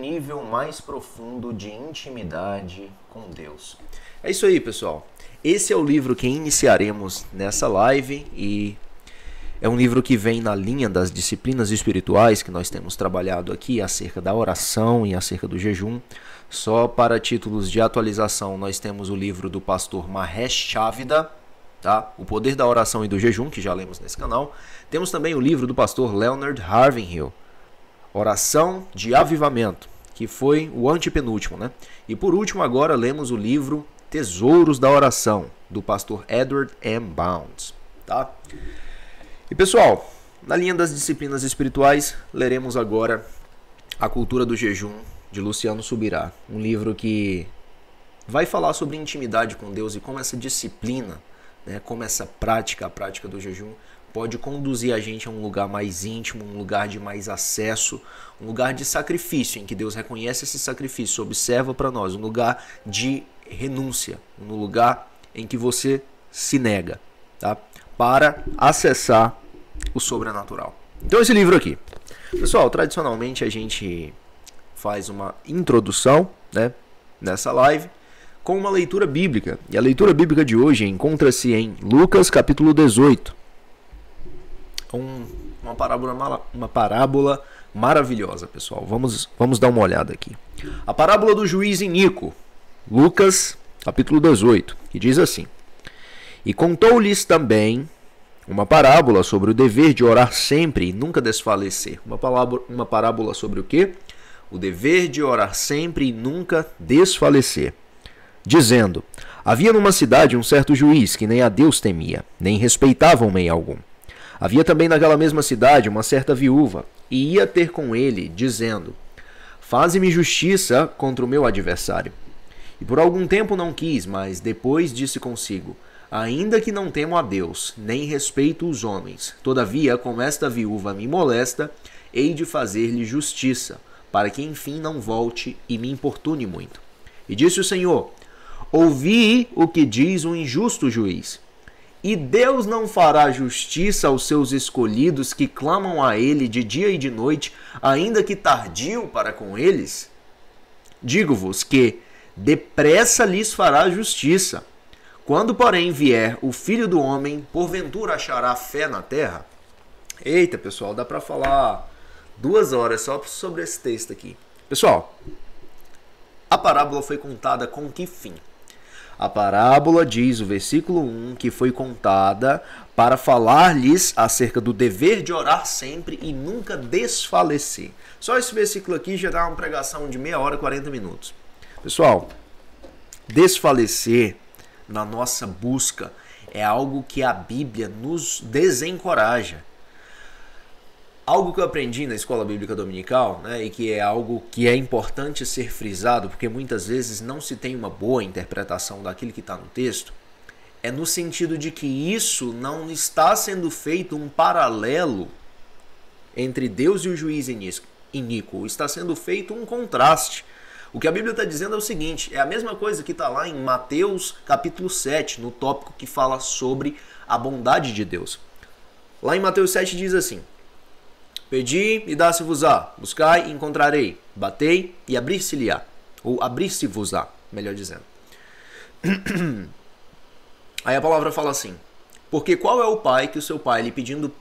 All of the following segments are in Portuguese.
nível mais profundo de intimidade com Deus. É isso aí, pessoal. Esse é o livro que iniciaremos nessa live e é um livro que vem na linha das disciplinas espirituais que nós temos trabalhado aqui acerca da oração e acerca do jejum. Só para títulos de atualização, nós temos o livro do pastor Mahesh Chavida, tá? O Poder da Oração e do Jejum, que já lemos nesse canal. Temos também o livro do pastor Leonard Harvinghill, Oração de Avivamento, que foi o antepenúltimo, né? E por último, agora lemos o livro Tesouros da Oração, do pastor Edward M. Bounds, tá? E pessoal, na linha das disciplinas espirituais, leremos agora A Cultura do Jejum, de Luciano Subirá, um livro que vai falar sobre intimidade com Deus e como essa disciplina, né, como essa prática, a prática do jejum, pode conduzir a gente a um lugar mais íntimo, um lugar de mais acesso, um lugar de sacrifício, em que Deus reconhece esse sacrifício, observa para nós, um lugar de renúncia, um lugar em que você se nega, tá? Para acessar o sobrenatural. Então esse livro aqui. Pessoal, tradicionalmente a gente faz uma introdução, né, nessa live com uma leitura bíblica. E a leitura bíblica de hoje encontra-se em Lucas capítulo 18 um, então, uma, parábola, uma parábola maravilhosa, pessoal. Vamos, vamos dar uma olhada aqui. A parábola do juiz Inico, Lucas, capítulo 18, que diz assim: E contou-lhes também uma parábola sobre o dever de orar sempre e nunca desfalecer. Uma, palavra, uma parábola sobre o quê? O dever de orar sempre e nunca desfalecer. Dizendo: Havia numa cidade um certo juiz que nem a Deus temia, nem respeitava homem algum. Havia também naquela mesma cidade uma certa viúva, e ia ter com ele, dizendo: Faze-me justiça contra o meu adversário. E por algum tempo não quis, mas depois disse consigo: Ainda que não temo a Deus, nem respeito os homens, todavia, como esta viúva me molesta, hei de fazer-lhe justiça, para que enfim não volte e me importune muito. E disse o Senhor: Ouvi o que diz o injusto juiz. E Deus não fará justiça aos seus escolhidos que clamam a Ele de dia e de noite, ainda que tardio para com eles? Digo-vos que depressa lhes fará justiça. Quando, porém, vier o filho do homem, porventura achará fé na terra? Eita, pessoal, dá para falar duas horas só sobre esse texto aqui. Pessoal, a parábola foi contada com que fim? A parábola diz, o versículo 1, que foi contada para falar-lhes acerca do dever de orar sempre e nunca desfalecer. Só esse versículo aqui já dá uma pregação de meia hora e 40 minutos. Pessoal, desfalecer na nossa busca é algo que a Bíblia nos desencoraja. Algo que eu aprendi na escola bíblica dominical, né, e que é algo que é importante ser frisado, porque muitas vezes não se tem uma boa interpretação daquilo que está no texto, é no sentido de que isso não está sendo feito um paralelo entre Deus e o juiz iníquo, está sendo feito um contraste. O que a Bíblia está dizendo é o seguinte: é a mesma coisa que está lá em Mateus capítulo 7, no tópico que fala sobre a bondade de Deus. Lá em Mateus 7 diz assim: Pedi e dá-se-vos-á. Buscai e encontrarei. Batei e abrir-se-lhe-á. Ou abrir-se-vos-á, melhor dizendo. Aí a palavra fala assim: Porque qual é o pai que o seu pai lhe pedindo.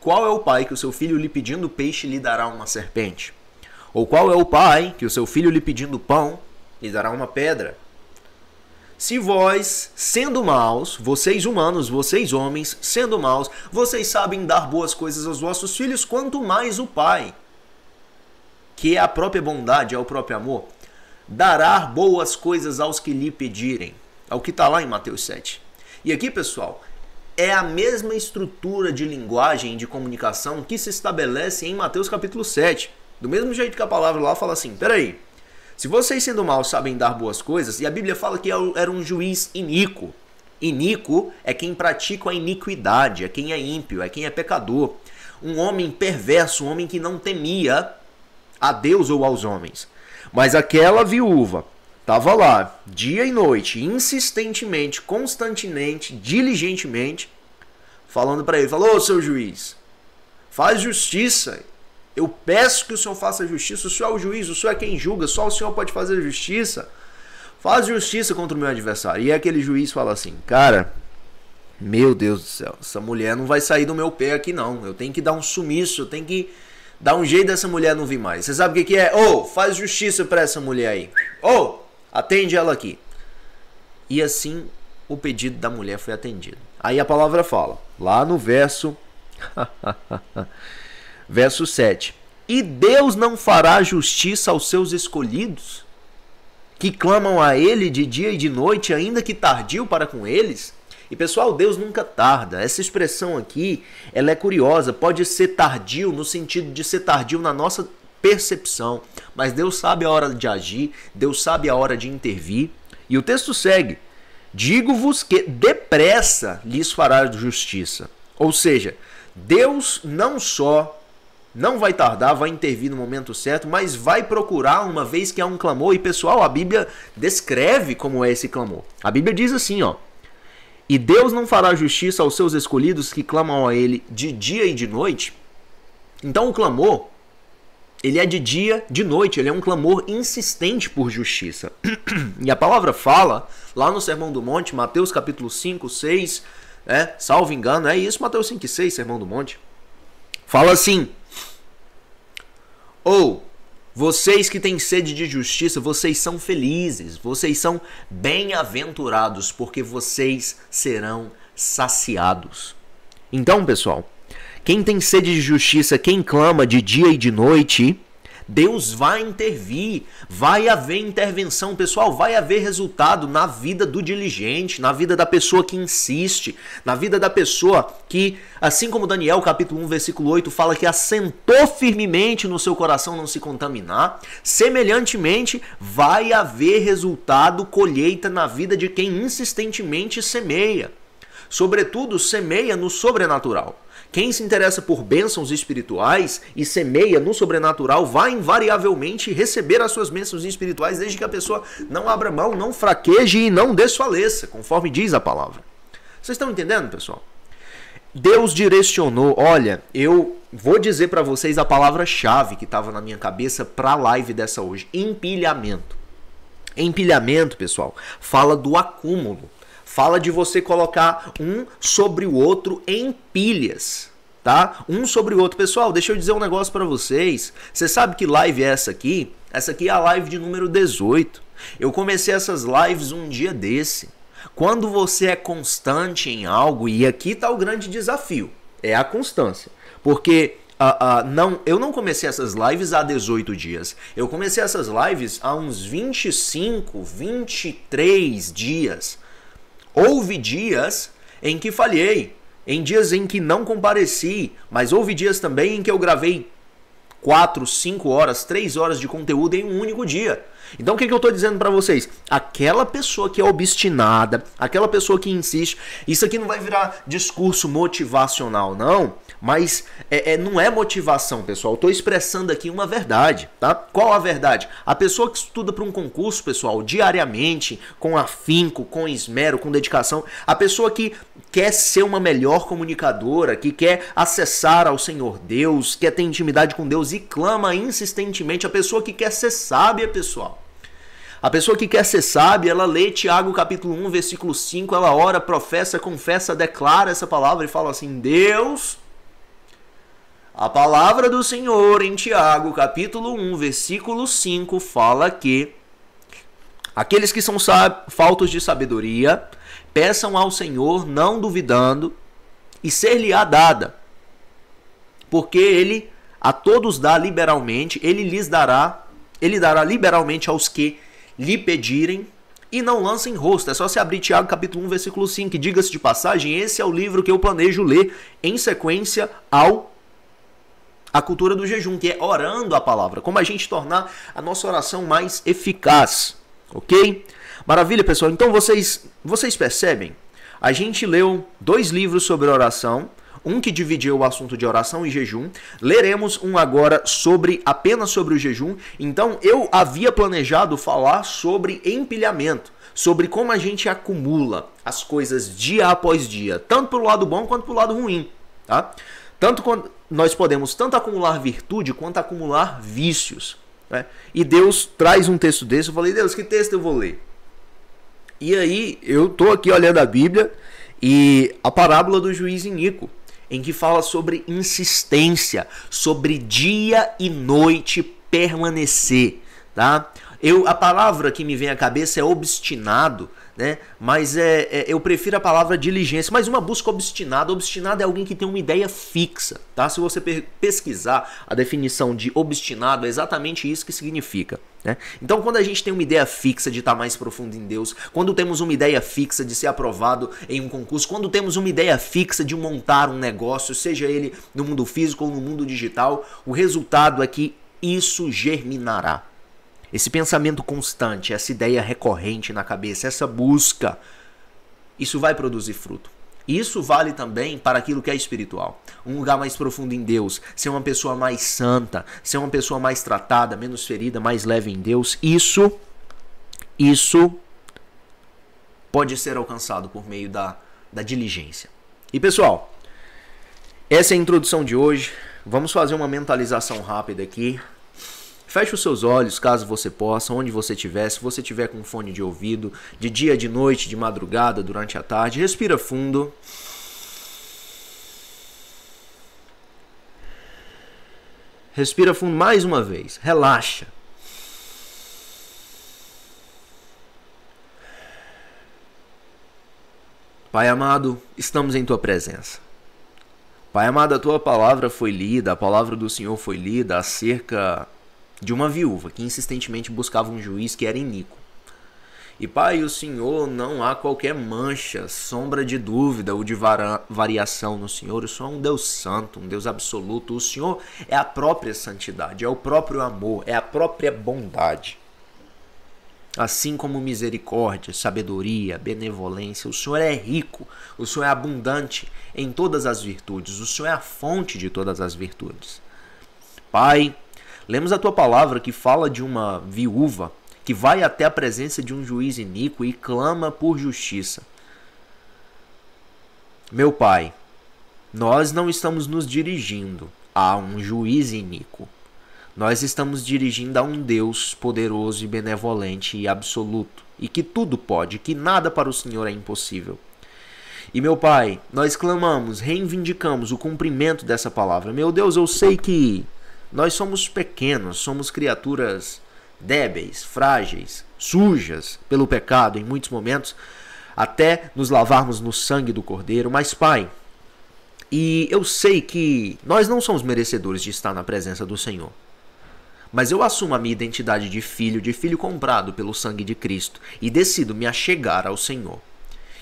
Qual é o pai que o seu filho lhe pedindo peixe lhe dará uma serpente? Ou qual é o pai que o seu filho lhe pedindo pão lhe dará uma pedra? Se vós, sendo maus, vocês humanos, vocês homens, sendo maus, vocês sabem dar boas coisas aos vossos filhos, quanto mais o Pai, que é a própria bondade, é o próprio amor, dará boas coisas aos que lhe pedirem. É o que está lá em Mateus 7. E aqui, pessoal, é a mesma estrutura de linguagem de comunicação que se estabelece em Mateus capítulo 7. Do mesmo jeito que a palavra lá fala assim: peraí, se vocês sendo maus sabem dar boas coisas, e a Bíblia fala que é era um juiz iníquo. Iníquo é quem pratica a iniquidade, é quem é ímpio, é quem é pecador. Um homem perverso, um homem que não temia a Deus ou aos homens. Mas aquela viúva estava lá, dia e noite, insistentemente, constantemente, diligentemente, falando para ele: falou, seu juiz, faz justiça eu peço que o Senhor faça justiça. O Senhor é o juiz, o Senhor é quem julga. Só o Senhor pode fazer justiça. Faz justiça contra o meu adversário. E aquele juiz fala assim: Cara, meu Deus do céu, essa mulher não vai sair do meu pé aqui não. Eu tenho que dar um sumiço, eu tenho que dar um jeito dessa mulher não vir mais. Você sabe o que, que é? Ô, oh, faz justiça para essa mulher aí. Ô, oh, atende ela aqui. E assim o pedido da mulher foi atendido. Aí a palavra fala, lá no verso verso 7. E Deus não fará justiça aos seus escolhidos, que clamam a Ele de dia e de noite, ainda que tardio para com eles? E pessoal, Deus nunca tarda. Essa expressão aqui, ela é curiosa. Pode ser tardio no sentido de ser tardio na nossa percepção, mas Deus sabe a hora de agir, Deus sabe a hora de intervir. E o texto segue: Digo-vos que depressa lhes fará justiça. Ou seja, Deus não só não vai tardar, vai intervir no momento certo, mas vai procurar uma vez que há um clamor. E pessoal, a Bíblia descreve como é esse clamor. A Bíblia diz assim, ó: E Deus não fará justiça aos seus escolhidos que clamam a ele de dia e de noite? Então o clamor, ele é de dia, de noite, ele é um clamor insistente por justiça. e a palavra fala lá no Sermão do Monte, Mateus capítulo 5, 6, né? Salvo engano, é isso, Mateus 5 6, Sermão do Monte. Fala assim: ou vocês que têm sede de justiça, vocês são felizes, vocês são bem-aventurados, porque vocês serão saciados. Então, pessoal, quem tem sede de justiça, quem clama de dia e de noite, Deus vai intervir, vai haver intervenção, pessoal, vai haver resultado na vida do diligente, na vida da pessoa que insiste, na vida da pessoa que, assim como Daniel, capítulo 1, versículo 8, fala que assentou firmemente no seu coração não se contaminar, semelhantemente vai haver resultado, colheita na vida de quem insistentemente semeia sobretudo semeia no sobrenatural. Quem se interessa por bênçãos espirituais e semeia no sobrenatural vai invariavelmente receber as suas bênçãos espirituais desde que a pessoa não abra mão, não fraqueje e não desfaleça, conforme diz a palavra. Vocês estão entendendo, pessoal? Deus direcionou, olha, eu vou dizer para vocês a palavra-chave que estava na minha cabeça para a live dessa hoje, empilhamento. Empilhamento, pessoal, fala do acúmulo fala de você colocar um sobre o outro em pilhas tá? Um sobre o outro. Pessoal, deixa eu dizer um negócio para vocês. Você sabe que live é essa aqui? Essa aqui é a live de número 18. Eu comecei essas lives um dia desse. Quando você é constante em algo, e aqui tá o grande desafio, é a constância. Porque uh, uh, não, eu não comecei essas lives há 18 dias. Eu comecei essas lives há uns 25, 23 dias. Houve dias em que falhei, em dias em que não compareci, mas houve dias também em que eu gravei 4, 5 horas, 3 horas de conteúdo em um único dia. Então o que, que eu estou dizendo para vocês? Aquela pessoa que é obstinada, aquela pessoa que insiste, isso aqui não vai virar discurso motivacional, não. Mas é, é, não é motivação, pessoal. Estou expressando aqui uma verdade, tá? Qual a verdade? A pessoa que estuda para um concurso, pessoal, diariamente, com afinco, com esmero, com dedicação, a pessoa que quer ser uma melhor comunicadora, que quer acessar ao Senhor Deus, quer ter intimidade com Deus e clama insistentemente, a pessoa que quer ser sábia, pessoal. A pessoa que quer ser sábia, ela lê Tiago capítulo 1, versículo 5, ela ora, professa, confessa, declara essa palavra e fala assim: Deus a palavra do Senhor em Tiago, capítulo 1, versículo 5, fala que aqueles que são faltos de sabedoria peçam ao Senhor, não duvidando, e ser-lhe-á dada, porque ele a todos dá liberalmente, ele lhes dará, ele dará liberalmente aos que lhe pedirem, e não lança em rosto. É só se abrir Tiago capítulo 1, versículo 5, diga-se de passagem, esse é o livro que eu planejo ler em sequência ao a cultura do jejum, que é orando a palavra. Como a gente tornar a nossa oração mais eficaz, ok? Maravilha, pessoal. Então vocês, vocês percebem? A gente leu dois livros sobre oração, um que dividiu o assunto de oração e jejum. Leremos um agora sobre apenas sobre o jejum. Então eu havia planejado falar sobre empilhamento, sobre como a gente acumula as coisas dia após dia, tanto para o lado bom quanto para o lado ruim, tá? Tanto quando nós podemos tanto acumular virtude quanto acumular vícios. Né? E Deus traz um texto desse. Eu falei, Deus, que texto eu vou ler? E aí eu tô aqui olhando a Bíblia e a parábola do juiz Inico, em que fala sobre insistência, sobre dia e noite permanecer, tá? Eu a palavra que me vem à cabeça é obstinado, né? Mas é, é, eu prefiro a palavra diligência, mas uma busca obstinada. Obstinado é alguém que tem uma ideia fixa, tá? Se você pesquisar a definição de obstinado, é exatamente isso que significa. Né? Então, quando a gente tem uma ideia fixa de estar mais profundo em Deus, quando temos uma ideia fixa de ser aprovado em um concurso, quando temos uma ideia fixa de montar um negócio, seja ele no mundo físico ou no mundo digital, o resultado é que isso germinará. Esse pensamento constante, essa ideia recorrente na cabeça, essa busca, isso vai produzir fruto. Isso vale também para aquilo que é espiritual. Um lugar mais profundo em Deus, ser uma pessoa mais santa, ser uma pessoa mais tratada, menos ferida, mais leve em Deus. Isso isso pode ser alcançado por meio da, da diligência. E pessoal, essa é a introdução de hoje. Vamos fazer uma mentalização rápida aqui. Feche os seus olhos, caso você possa, onde você estiver, se você tiver com fone de ouvido, de dia, de noite, de madrugada, durante a tarde, respira fundo. Respira fundo mais uma vez. Relaxa. Pai amado, estamos em tua presença. Pai amado, a tua palavra foi lida, a palavra do Senhor foi lida acerca de uma viúva que insistentemente buscava um juiz que era iníquo. E pai, o senhor não há qualquer mancha, sombra de dúvida ou de variação no senhor. O senhor é um Deus santo, um Deus absoluto. O senhor é a própria santidade, é o próprio amor, é a própria bondade. Assim como misericórdia, sabedoria, benevolência, o Senhor é rico, o Senhor é abundante em todas as virtudes, o Senhor é a fonte de todas as virtudes. Pai, Lemos a tua palavra que fala de uma viúva que vai até a presença de um juiz iníquo e clama por justiça. Meu pai, nós não estamos nos dirigindo a um juiz iníquo. Nós estamos dirigindo a um Deus poderoso e benevolente e absoluto, e que tudo pode, que nada para o Senhor é impossível. E meu Pai, nós clamamos, reivindicamos o cumprimento dessa palavra. Meu Deus, eu sei que nós somos pequenos, somos criaturas débeis, frágeis, sujas pelo pecado em muitos momentos, até nos lavarmos no sangue do Cordeiro. Mas, Pai, e eu sei que nós não somos merecedores de estar na presença do Senhor. Mas eu assumo a minha identidade de filho, de filho comprado pelo sangue de Cristo, e decido me achegar ao Senhor.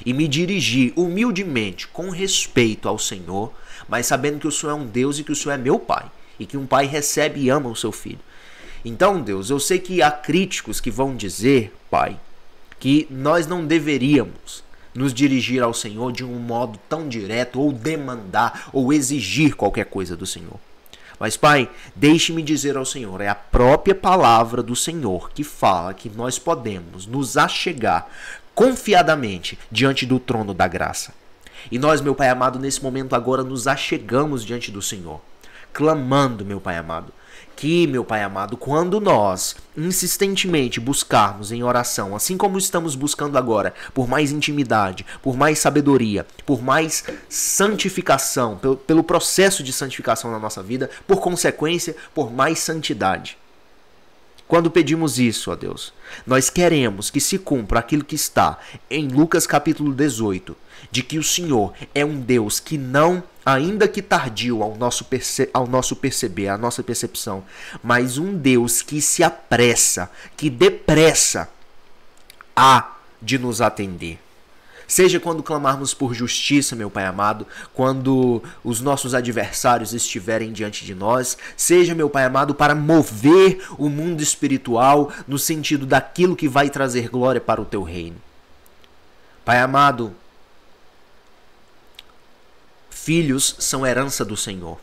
E me dirigir humildemente, com respeito ao Senhor, mas sabendo que o Senhor é um Deus e que o Senhor é meu Pai e que um pai recebe e ama o seu filho. Então, Deus, eu sei que há críticos que vão dizer, Pai, que nós não deveríamos nos dirigir ao Senhor de um modo tão direto ou demandar ou exigir qualquer coisa do Senhor. Mas, Pai, deixe-me dizer ao Senhor, é a própria palavra do Senhor que fala que nós podemos nos achegar confiadamente diante do trono da graça. E nós, meu Pai amado, nesse momento agora nos achegamos diante do Senhor clamando, meu Pai amado. Que, meu Pai amado, quando nós insistentemente buscarmos em oração, assim como estamos buscando agora, por mais intimidade, por mais sabedoria, por mais santificação, pelo, pelo processo de santificação na nossa vida, por consequência, por mais santidade. Quando pedimos isso a Deus, nós queremos que se cumpra aquilo que está em Lucas capítulo 18, de que o Senhor é um Deus que não, ainda que tardio ao nosso, perce ao nosso perceber, à nossa percepção, mas um Deus que se apressa, que depressa a de nos atender. Seja quando clamarmos por justiça, meu Pai amado, quando os nossos adversários estiverem diante de nós, seja, meu Pai amado, para mover o mundo espiritual no sentido daquilo que vai trazer glória para o teu reino. Pai amado, filhos são herança do Senhor.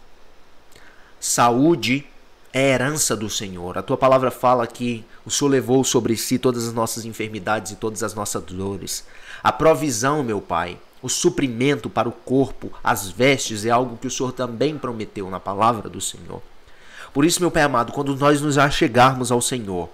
Saúde é herança do Senhor. A tua palavra fala que o Senhor levou sobre si todas as nossas enfermidades e todas as nossas dores. A provisão, meu Pai, o suprimento para o corpo, as vestes, é algo que o Senhor também prometeu na palavra do Senhor. Por isso, meu Pai amado, quando nós nos achegarmos ao Senhor,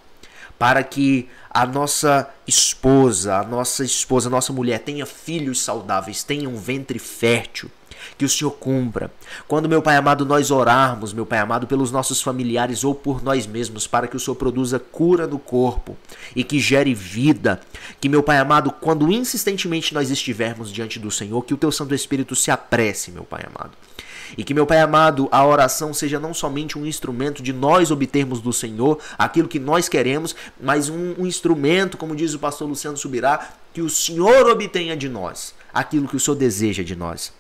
para que a nossa esposa, a nossa esposa, a nossa mulher tenha filhos saudáveis, tenha um ventre fértil, que o Senhor cumpra. Quando, meu Pai amado, nós orarmos, meu Pai amado, pelos nossos familiares ou por nós mesmos, para que o Senhor produza cura no corpo e que gere vida. Que, meu Pai amado, quando insistentemente nós estivermos diante do Senhor, que o Teu Santo Espírito se apresse, meu Pai amado. E que, meu Pai amado, a oração seja não somente um instrumento de nós obtermos do Senhor aquilo que nós queremos, mas um, um, instrumento, como diz o pastor Luciano Subirá, que o Senhor obtenha de nós aquilo que o Senhor deseja de nós.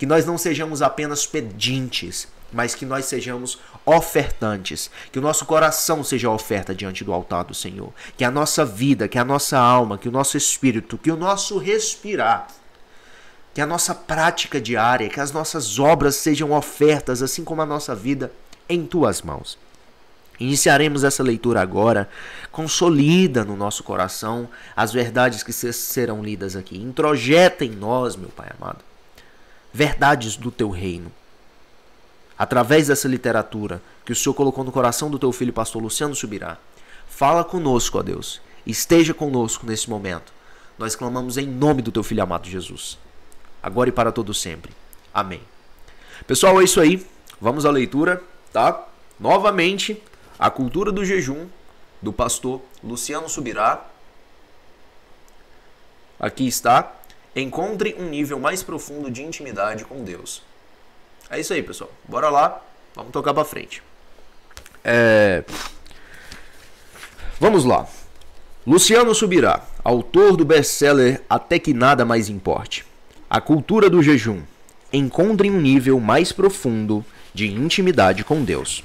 Que nós não sejamos apenas pedintes, mas que nós sejamos ofertantes, que o nosso coração seja oferta diante do altar do Senhor, que a nossa vida, que a nossa alma, que o nosso espírito, que o nosso respirar, que a nossa prática diária, que as nossas obras sejam ofertas, assim como a nossa vida, em tuas mãos. Iniciaremos essa leitura agora. Consolida no nosso coração as verdades que serão lidas aqui. Introjeta em nós, meu Pai amado verdades do teu reino. Através dessa literatura que o Senhor colocou no coração do teu filho, pastor Luciano Subirá, fala conosco, ó Deus. Esteja conosco nesse momento. Nós clamamos em nome do teu filho amado Jesus. Agora e para todo sempre. Amém. Pessoal, é isso aí. Vamos à leitura, tá? Novamente, a cultura do jejum do pastor Luciano Subirá. Aqui está. Encontre um nível mais profundo de intimidade com Deus. É isso aí, pessoal. Bora lá, vamos tocar para frente. É... Vamos lá. Luciano Subirá, autor do best-seller Até que nada mais importe. A cultura do jejum. Encontre um nível mais profundo de intimidade com Deus.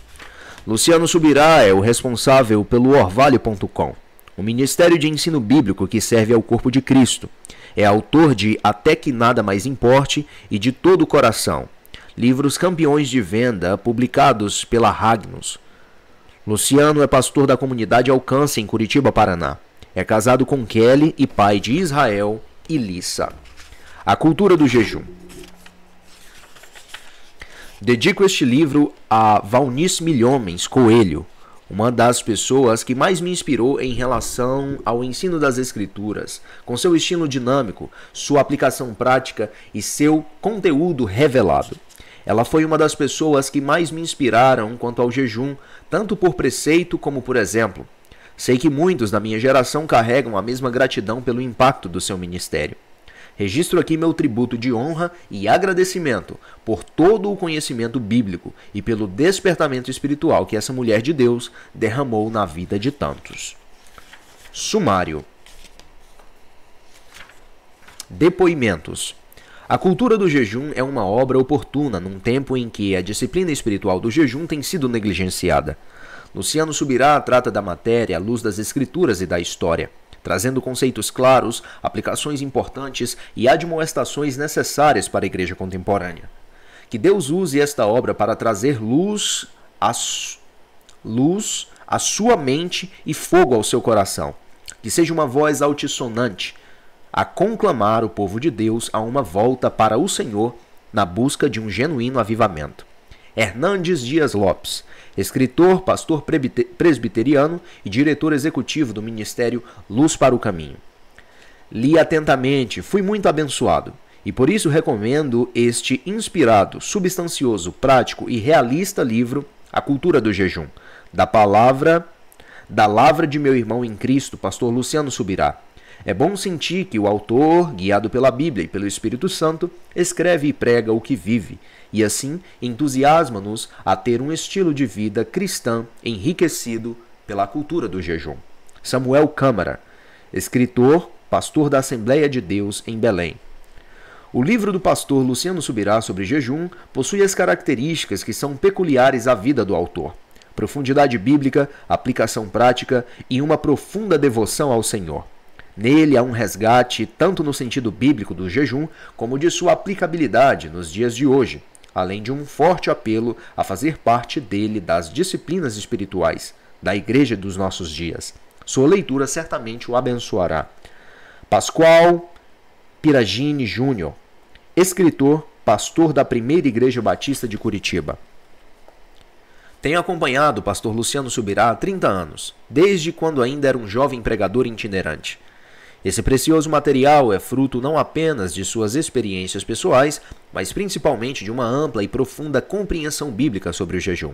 Luciano Subirá é o responsável pelo Orvalho.com, o um ministério de ensino bíblico que serve ao corpo de Cristo. É autor de Até que Nada Mais Importe e De Todo o Coração, livros campeões de venda publicados pela Ragnos. Luciano é pastor da comunidade Alcance em Curitiba, Paraná. É casado com Kelly e pai de Israel e Lissa. A cultura do jejum. Dedico este livro a Valnice Milhomens Coelho, uma das pessoas que mais me inspirou em relação ao ensino das escrituras, com seu estilo dinâmico, sua aplicação prática e seu conteúdo revelado. Ela foi uma das pessoas que mais me inspiraram quanto ao jejum, tanto por preceito como por exemplo. Sei que muitos da minha geração carregam a mesma gratidão pelo impacto do seu ministério. Registro aqui meu tributo de honra e agradecimento por todo o conhecimento bíblico e pelo despertamento espiritual que essa mulher de Deus derramou na vida de tantos. Sumário. Depoimentos. A cultura do jejum é uma obra oportuna num tempo em que a disciplina espiritual do jejum tem sido negligenciada. Luciano Subirá trata da matéria à luz das escrituras e da história trazendo conceitos claros, aplicações importantes e admoestações necessárias para a igreja contemporânea. Que Deus use esta obra para trazer luz à, luz à sua mente e fogo ao seu coração. Que seja uma voz altissonante a conclamar o povo de Deus a uma volta para o Senhor na busca de um genuíno avivamento. Hernandes Dias Lopes, escritor, pastor presbiteriano e diretor executivo do ministério Luz para o Caminho. Li atentamente, fui muito abençoado e por isso recomendo este inspirado, substancioso, prático e realista livro A Cultura do Jejum, da palavra da lavra de meu irmão em Cristo, pastor Luciano Subirá. É bom sentir que o autor, guiado pela Bíblia e pelo Espírito Santo, escreve e prega o que vive, e assim entusiasma-nos a ter um estilo de vida cristã enriquecido pela cultura do jejum. Samuel Câmara, escritor, pastor da Assembleia de Deus em Belém. O livro do pastor Luciano Subirá sobre jejum possui as características que são peculiares à vida do autor: profundidade bíblica, aplicação prática e uma profunda devoção ao Senhor. Nele há um resgate tanto no sentido bíblico do jejum, como de sua aplicabilidade nos dias de hoje, além de um forte apelo a fazer parte dele das disciplinas espirituais, da igreja dos nossos dias. Sua leitura certamente o abençoará. Pascoal Piragini Júnior, escritor, pastor da Primeira Igreja Batista de Curitiba. Tenho acompanhado o pastor Luciano Subirá há 30 anos, desde quando ainda era um jovem pregador itinerante. Esse precioso material é fruto não apenas de suas experiências pessoais, mas principalmente de uma ampla e profunda compreensão bíblica sobre o jejum.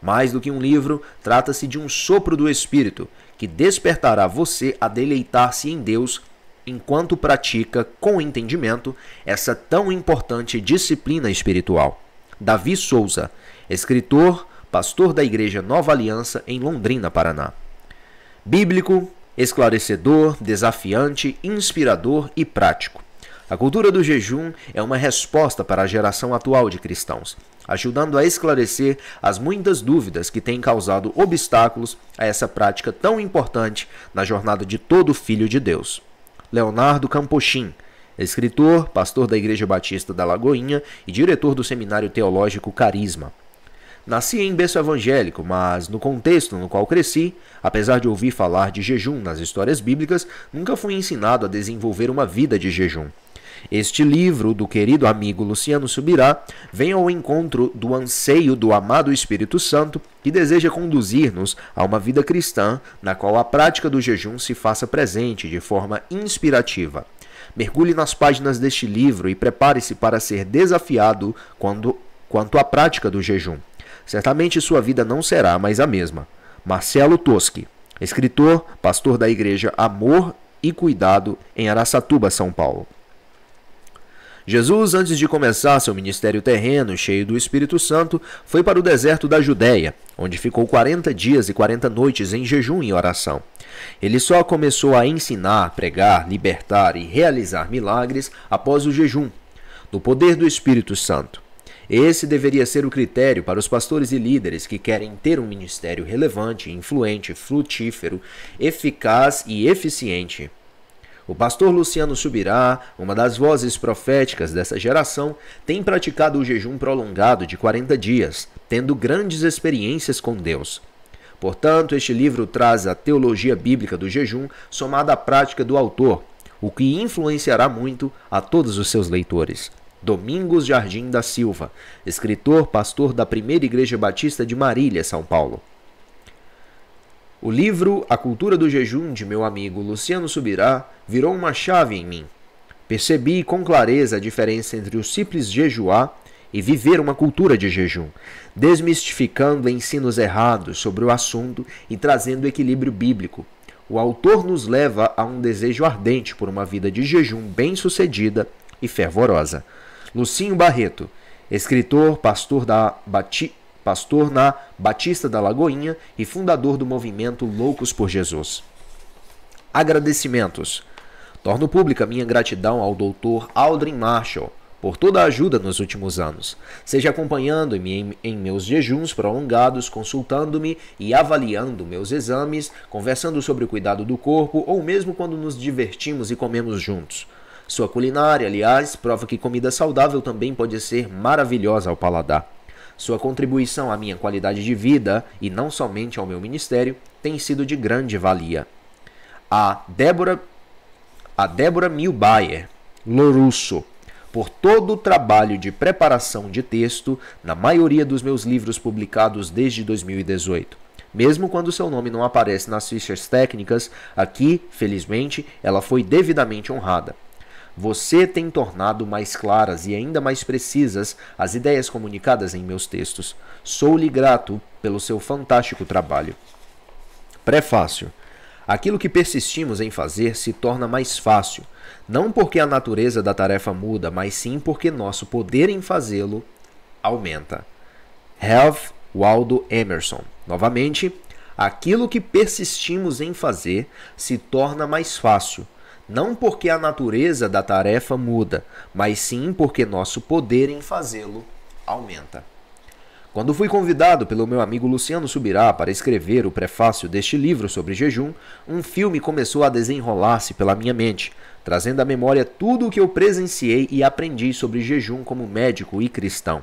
Mais do que um livro, trata-se de um sopro do Espírito que despertará você a deleitar-se em Deus enquanto pratica, com entendimento, essa tão importante disciplina espiritual. Davi Souza, escritor, pastor da Igreja Nova Aliança em Londrina, Paraná. Bíblico, esclarecedor, desafiante, inspirador e prático. A cultura do jejum é uma resposta para a geração atual de cristãos, ajudando a esclarecer as muitas dúvidas que têm causado obstáculos a essa prática tão importante na jornada de todo filho de Deus. Leonardo Campochim, escritor, pastor da Igreja Batista da Lagoinha e diretor do Seminário Teológico Carisma. Nasci em berço evangélico, mas no contexto no qual cresci, apesar de ouvir falar de jejum nas histórias bíblicas, nunca fui ensinado a desenvolver uma vida de jejum. Este livro do querido amigo Luciano Subirá vem ao encontro do anseio do amado Espírito Santo que deseja conduzir-nos a uma vida cristã na qual a prática do jejum se faça presente de forma inspirativa. Mergulhe nas páginas deste livro e prepare-se para ser desafiado quando, quanto à prática do jejum. Certamente sua vida não será mais a mesma. Marcelo Toschi, escritor, pastor da igreja Amor e Cuidado em Araçatuba, São Paulo. Jesus, antes de começar seu ministério terreno, cheio do Espírito Santo, foi para o deserto da Judéia, onde ficou 40 dias e 40 noites em jejum e oração. Ele só começou a ensinar, pregar, libertar e realizar milagres após o jejum, no poder do Espírito Santo. Esse deveria ser o critério para os pastores e líderes que querem ter um ministério relevante, influente, frutífero, eficaz e eficiente. O pastor Luciano Subirá, uma das vozes proféticas dessa geração, tem praticado o jejum prolongado de 40 dias, tendo grandes experiências com Deus. Portanto, este livro traz a teologia bíblica do jejum somada à prática do autor, o que influenciará muito a todos os seus leitores. Domingos Jardim da Silva, escritor, pastor da Primeira Igreja Batista de Marília, São Paulo. O livro A Cultura do Jejum de meu amigo Luciano Subirá virou uma chave em mim. Percebi com clareza a diferença entre o simples jejuar e viver uma cultura de jejum, desmistificando ensinos errados sobre o assunto e trazendo equilíbrio bíblico. O autor nos leva a um desejo ardente por uma vida de jejum bem-sucedida e fervorosa. Lucinho Barreto, escritor, pastor, da Bati... pastor na Batista da Lagoinha e fundador do movimento Loucos por Jesus. Agradecimentos. Torno pública minha gratidão ao Dr. Aldrin Marshall por toda a ajuda nos últimos anos, seja acompanhando-me em, em, meus jejuns prolongados, consultando-me e avaliando meus exames, conversando sobre o cuidado do corpo ou mesmo quando nos divertimos e comemos juntos. Sua culinária, aliás, prova que comida saudável também pode ser maravilhosa ao paladar. Sua contribuição à minha qualidade de vida, e não somente ao meu ministério, tem sido de grande valia. A Débora, a Débora Milbayer, Lorusso, por todo o trabalho de preparação de texto na maioria dos meus livros publicados desde 2018. Mesmo quando seu nome não aparece nas fichas técnicas, aqui, felizmente, ela foi devidamente honrada. Você tem tornado mais claras e ainda mais precisas as ideias comunicadas em meus textos. Sou-lhe grato pelo seu fantástico trabalho. Prefácio. Aquilo que persistimos em fazer se torna mais fácil, não porque a natureza da tarefa muda, mas sim porque nosso poder em fazê-lo aumenta. Ralph Waldo Emerson. Novamente, aquilo que persistimos em fazer se torna mais fácil, não porque a natureza da tarefa muda, mas sim porque nosso poder em fazê-lo aumenta. Quando fui convidado pelo meu amigo Luciano Subirá para escrever o prefácio deste livro sobre jejum, um filme começou a desenrolar-se pela minha mente, trazendo à memória tudo o que eu presenciei e aprendi sobre jejum como médico e cristão.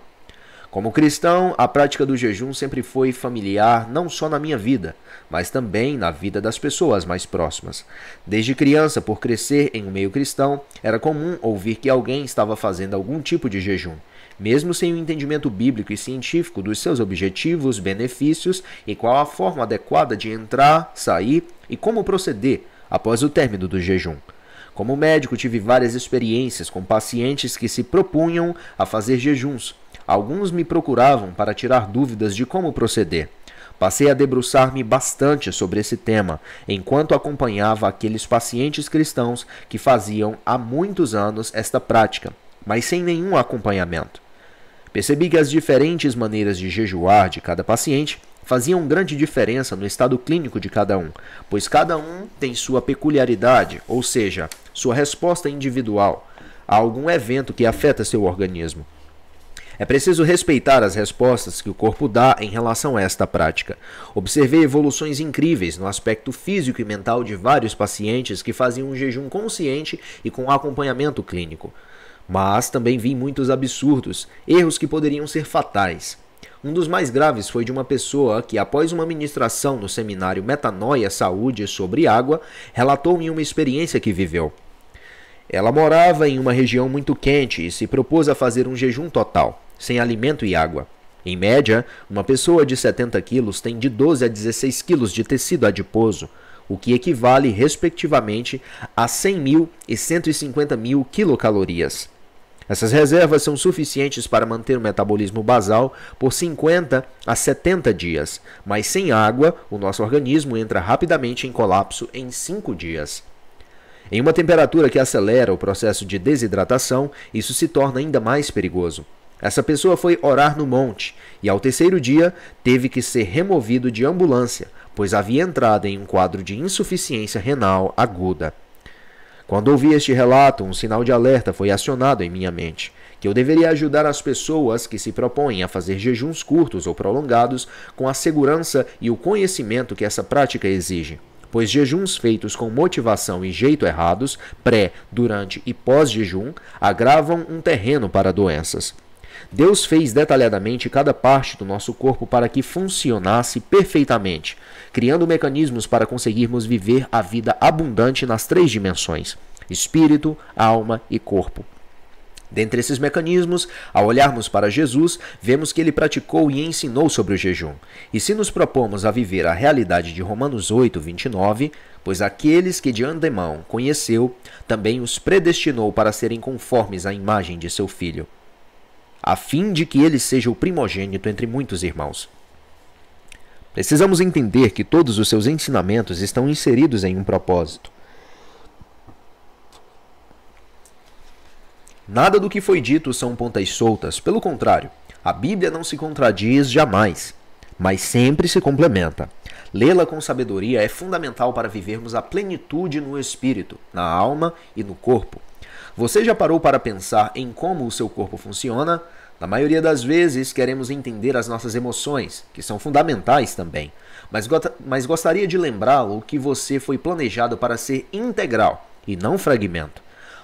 Como cristão, a prática do jejum sempre foi familiar não só na minha vida, mas também na vida das pessoas mais próximas. Desde criança, por crescer em um meio cristão, era comum ouvir que alguém estava fazendo algum tipo de jejum, mesmo sem o um entendimento bíblico e científico dos seus objetivos, benefícios e qual a forma adequada de entrar, sair e como proceder após o término do jejum. Como médico, tive várias experiências com pacientes que se propunham a fazer jejuns Alguns me procuravam para tirar dúvidas de como proceder. Passei a debruçar-me bastante sobre esse tema, enquanto acompanhava aqueles pacientes cristãos que faziam há muitos anos esta prática, mas sem nenhum acompanhamento. Percebi que as diferentes maneiras de jejuar de cada paciente faziam grande diferença no estado clínico de cada um, pois cada um tem sua peculiaridade, ou seja, sua resposta individual, a algum evento que afeta seu organismo. É preciso respeitar as respostas que o corpo dá em relação a esta prática. Observei evoluções incríveis no aspecto físico e mental de vários pacientes que faziam um jejum consciente e com acompanhamento clínico. Mas também vi muitos absurdos, erros que poderiam ser fatais. Um dos mais graves foi de uma pessoa que, após uma ministração no seminário Metanoia Saúde sobre Água, relatou-me uma experiência que viveu. Ela morava em uma região muito quente e se propôs a fazer um jejum total sem alimento e água. Em média, uma pessoa de 70 quilos tem de 12 a 16 quilos de tecido adiposo, o que equivale, respectivamente, a 100 mil e 150 mil quilocalorias. Essas reservas são suficientes para manter o metabolismo basal por 50 a 70 dias, mas sem água, o nosso organismo entra rapidamente em colapso em 5 dias. Em uma temperatura que acelera o processo de desidratação, isso se torna ainda mais perigoso. Essa pessoa foi orar no monte e, ao terceiro dia, teve que ser removido de ambulância, pois havia entrado em um quadro de insuficiência renal aguda. Quando ouvi este relato, um sinal de alerta foi acionado em minha mente, que eu deveria ajudar as pessoas que se propõem a fazer jejuns curtos ou prolongados com a segurança e o conhecimento que essa prática exige pois jejuns feitos com motivação e jeito errados, pré, durante e pós-jejum, agravam um terreno para doenças. Deus fez detalhadamente cada parte do nosso corpo para que funcionasse perfeitamente, criando mecanismos para conseguirmos viver a vida abundante nas três dimensões: espírito, alma e corpo. Dentre esses mecanismos, ao olharmos para Jesus, vemos que ele praticou e ensinou sobre o jejum. E se nos propomos a viver a realidade de Romanos 8, 29, pois aqueles que de antemão conheceu, também os predestinou para serem conformes à imagem de seu filho a fim de que ele seja o primogênito entre muitos irmãos. Precisamos entender que todos os seus ensinamentos estão inseridos em um propósito. Nada do que foi dito são pontas soltas, pelo contrário, a Bíblia não se contradiz jamais, mas sempre se complementa. Lê-la com sabedoria é fundamental para vivermos a plenitude no espírito, na alma e no corpo. Você já parou para pensar em como o seu corpo funciona? Na maioria das vezes, queremos entender as nossas emoções, que são fundamentais também, mas, mas gostaria de lembrá-lo que você foi planejado para ser integral e não fragmento.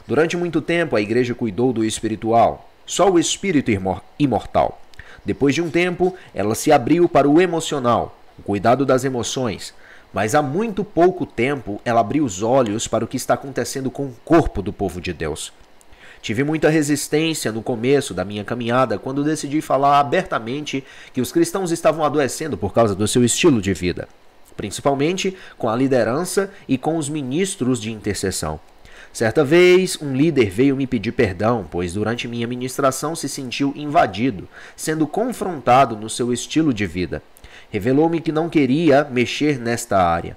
Durante muito tempo, a igreja cuidou do espiritual, só o espírito imortal. Depois de um tempo, ela se abriu para o emocional, o cuidado das emoções, mas há muito pouco tempo ela abriu os olhos para o que está acontecendo com o corpo do povo de Deus. Tive muita resistência no começo da minha caminhada quando decidi falar abertamente que os cristãos estavam adoecendo por causa do seu estilo de vida, principalmente com a liderança e com os ministros de intercessão. Certa vez, um líder veio me pedir perdão, pois durante minha ministração se sentiu invadido, sendo confrontado no seu estilo de vida. Revelou-me que não queria mexer nesta área.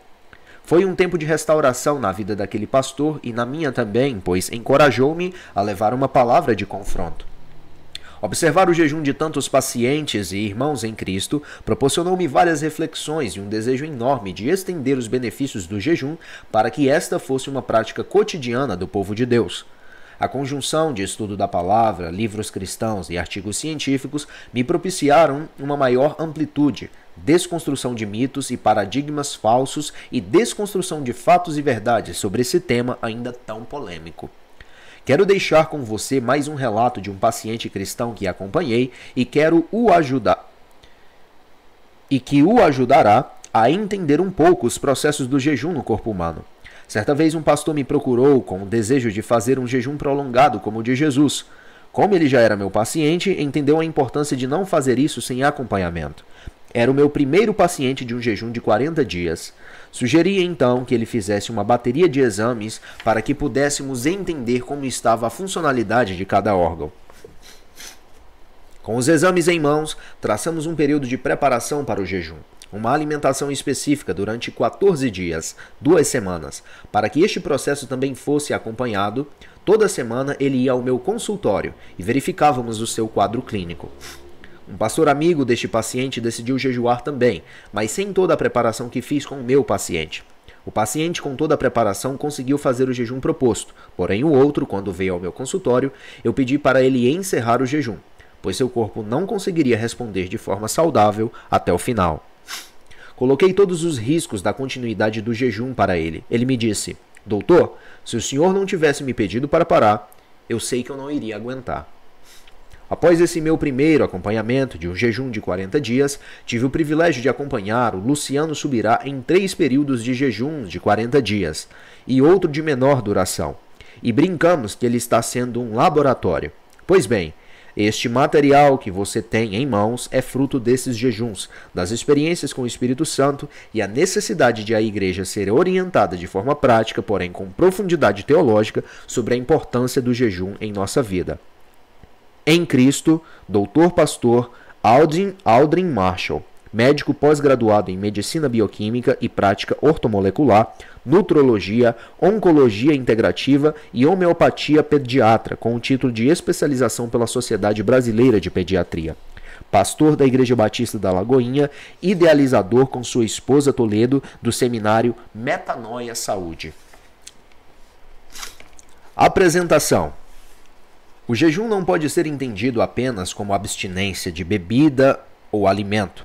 Foi um tempo de restauração na vida daquele pastor e na minha também, pois encorajou-me a levar uma palavra de confronto. Observar o jejum de tantos pacientes e irmãos em Cristo proporcionou-me várias reflexões e um desejo enorme de estender os benefícios do jejum para que esta fosse uma prática cotidiana do povo de Deus. A conjunção de estudo da palavra, livros cristãos e artigos científicos me propiciaram uma maior amplitude, desconstrução de mitos e paradigmas falsos e desconstrução de fatos e verdades sobre esse tema ainda tão polêmico. Quero deixar com você mais um relato de um paciente cristão que acompanhei e quero o ajudar e que o ajudará a entender um pouco os processos do jejum no corpo humano. Certa vez um pastor me procurou com o desejo de fazer um jejum prolongado como o de Jesus. Como ele já era meu paciente, entendeu a importância de não fazer isso sem acompanhamento. Era o meu primeiro paciente de um jejum de 40 dias. Sugeri então que ele fizesse uma bateria de exames para que pudéssemos entender como estava a funcionalidade de cada órgão. Com os exames em mãos, traçamos um período de preparação para o jejum. Uma alimentação específica durante 14 dias, duas semanas. Para que este processo também fosse acompanhado, toda semana ele ia ao meu consultório e verificávamos o seu quadro clínico. Um pastor amigo deste paciente decidiu jejuar também, mas sem toda a preparação que fiz com o meu paciente. O paciente, com toda a preparação, conseguiu fazer o jejum proposto, porém, o outro, quando veio ao meu consultório, eu pedi para ele encerrar o jejum, pois seu corpo não conseguiria responder de forma saudável até o final. Coloquei todos os riscos da continuidade do jejum para ele. Ele me disse: Doutor, se o senhor não tivesse me pedido para parar, eu sei que eu não iria aguentar. Após esse meu primeiro acompanhamento de um jejum de 40 dias, tive o privilégio de acompanhar o Luciano Subirá em três períodos de jejuns de 40 dias e outro de menor duração. E brincamos que ele está sendo um laboratório. Pois bem, este material que você tem em mãos é fruto desses jejuns, das experiências com o Espírito Santo e a necessidade de a igreja ser orientada de forma prática, porém com profundidade teológica, sobre a importância do jejum em nossa vida em Cristo, doutor pastor Aldrin, Aldrin Marshall, médico pós-graduado em medicina bioquímica e prática ortomolecular, nutrologia, oncologia integrativa e homeopatia pediatra, com o título de especialização pela Sociedade Brasileira de Pediatria. Pastor da Igreja Batista da Lagoinha, idealizador com sua esposa Toledo do seminário Metanoia Saúde. Apresentação o jejum não pode ser entendido apenas como abstinência de bebida ou alimento,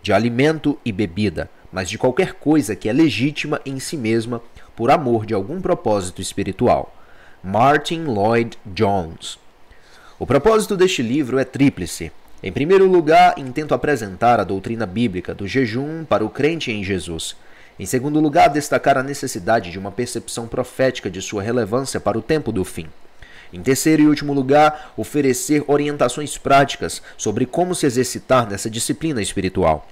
de alimento e bebida, mas de qualquer coisa que é legítima em si mesma por amor de algum propósito espiritual. Martin Lloyd Jones. O propósito deste livro é tríplice. Em primeiro lugar, intento apresentar a doutrina bíblica do jejum para o crente em Jesus. Em segundo lugar, destacar a necessidade de uma percepção profética de sua relevância para o tempo do fim. Em terceiro e último lugar, oferecer orientações práticas sobre como se exercitar nessa disciplina espiritual.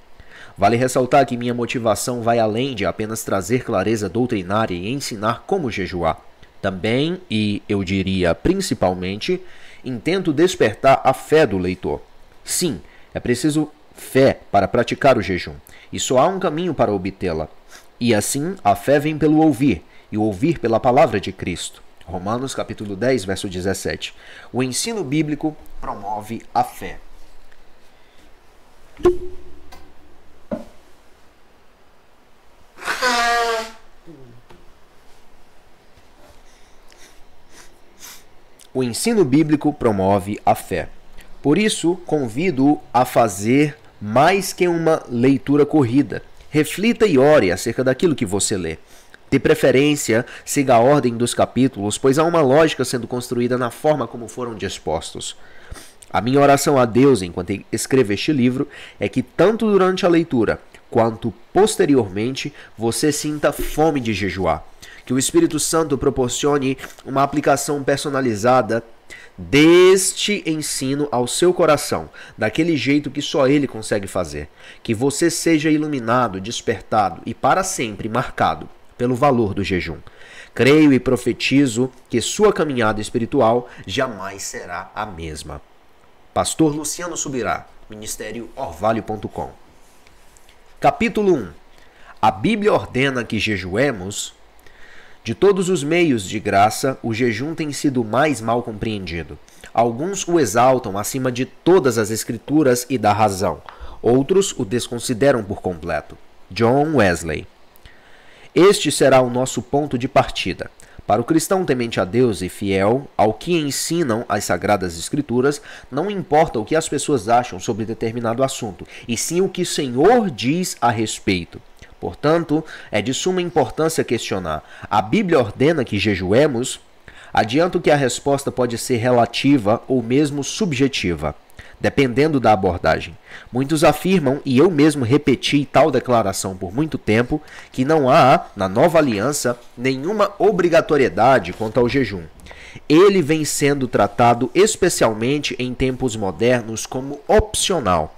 Vale ressaltar que minha motivação vai além de apenas trazer clareza doutrinária e ensinar como jejuar. Também, e eu diria principalmente, intento despertar a fé do leitor. Sim, é preciso fé para praticar o jejum, e só há um caminho para obtê-la. E assim, a fé vem pelo ouvir, e o ouvir pela palavra de Cristo. Romanos capítulo 10, verso 17. O ensino bíblico promove a fé. O ensino bíblico promove a fé. Por isso, convido-o a fazer mais que uma leitura corrida. Reflita e ore acerca daquilo que você lê. De preferência, siga a ordem dos capítulos, pois há uma lógica sendo construída na forma como foram dispostos. A minha oração a Deus enquanto escrevo este livro é que tanto durante a leitura quanto posteriormente você sinta fome de jejuar, que o Espírito Santo proporcione uma aplicação personalizada deste ensino ao seu coração, daquele jeito que só ele consegue fazer, que você seja iluminado, despertado e para sempre marcado pelo valor do jejum. Creio e profetizo que sua caminhada espiritual jamais será a mesma. Pastor Luciano Subirá, Ministério Orvalho.com. Capítulo 1. A Bíblia ordena que jejuemos. De todos os meios de graça, o jejum tem sido mais mal compreendido. Alguns o exaltam acima de todas as escrituras e da razão. Outros o desconsideram por completo. John Wesley. Este será o nosso ponto de partida. Para o cristão temente a Deus e fiel ao que ensinam as Sagradas Escrituras, não importa o que as pessoas acham sobre determinado assunto, e sim o que o Senhor diz a respeito. Portanto, é de suma importância questionar: a Bíblia ordena que jejuemos? Adianto que a resposta pode ser relativa ou mesmo subjetiva dependendo da abordagem. Muitos afirmam, e eu mesmo repeti tal declaração por muito tempo, que não há, na nova aliança, nenhuma obrigatoriedade quanto ao jejum. Ele vem sendo tratado, especialmente em tempos modernos, como opcional.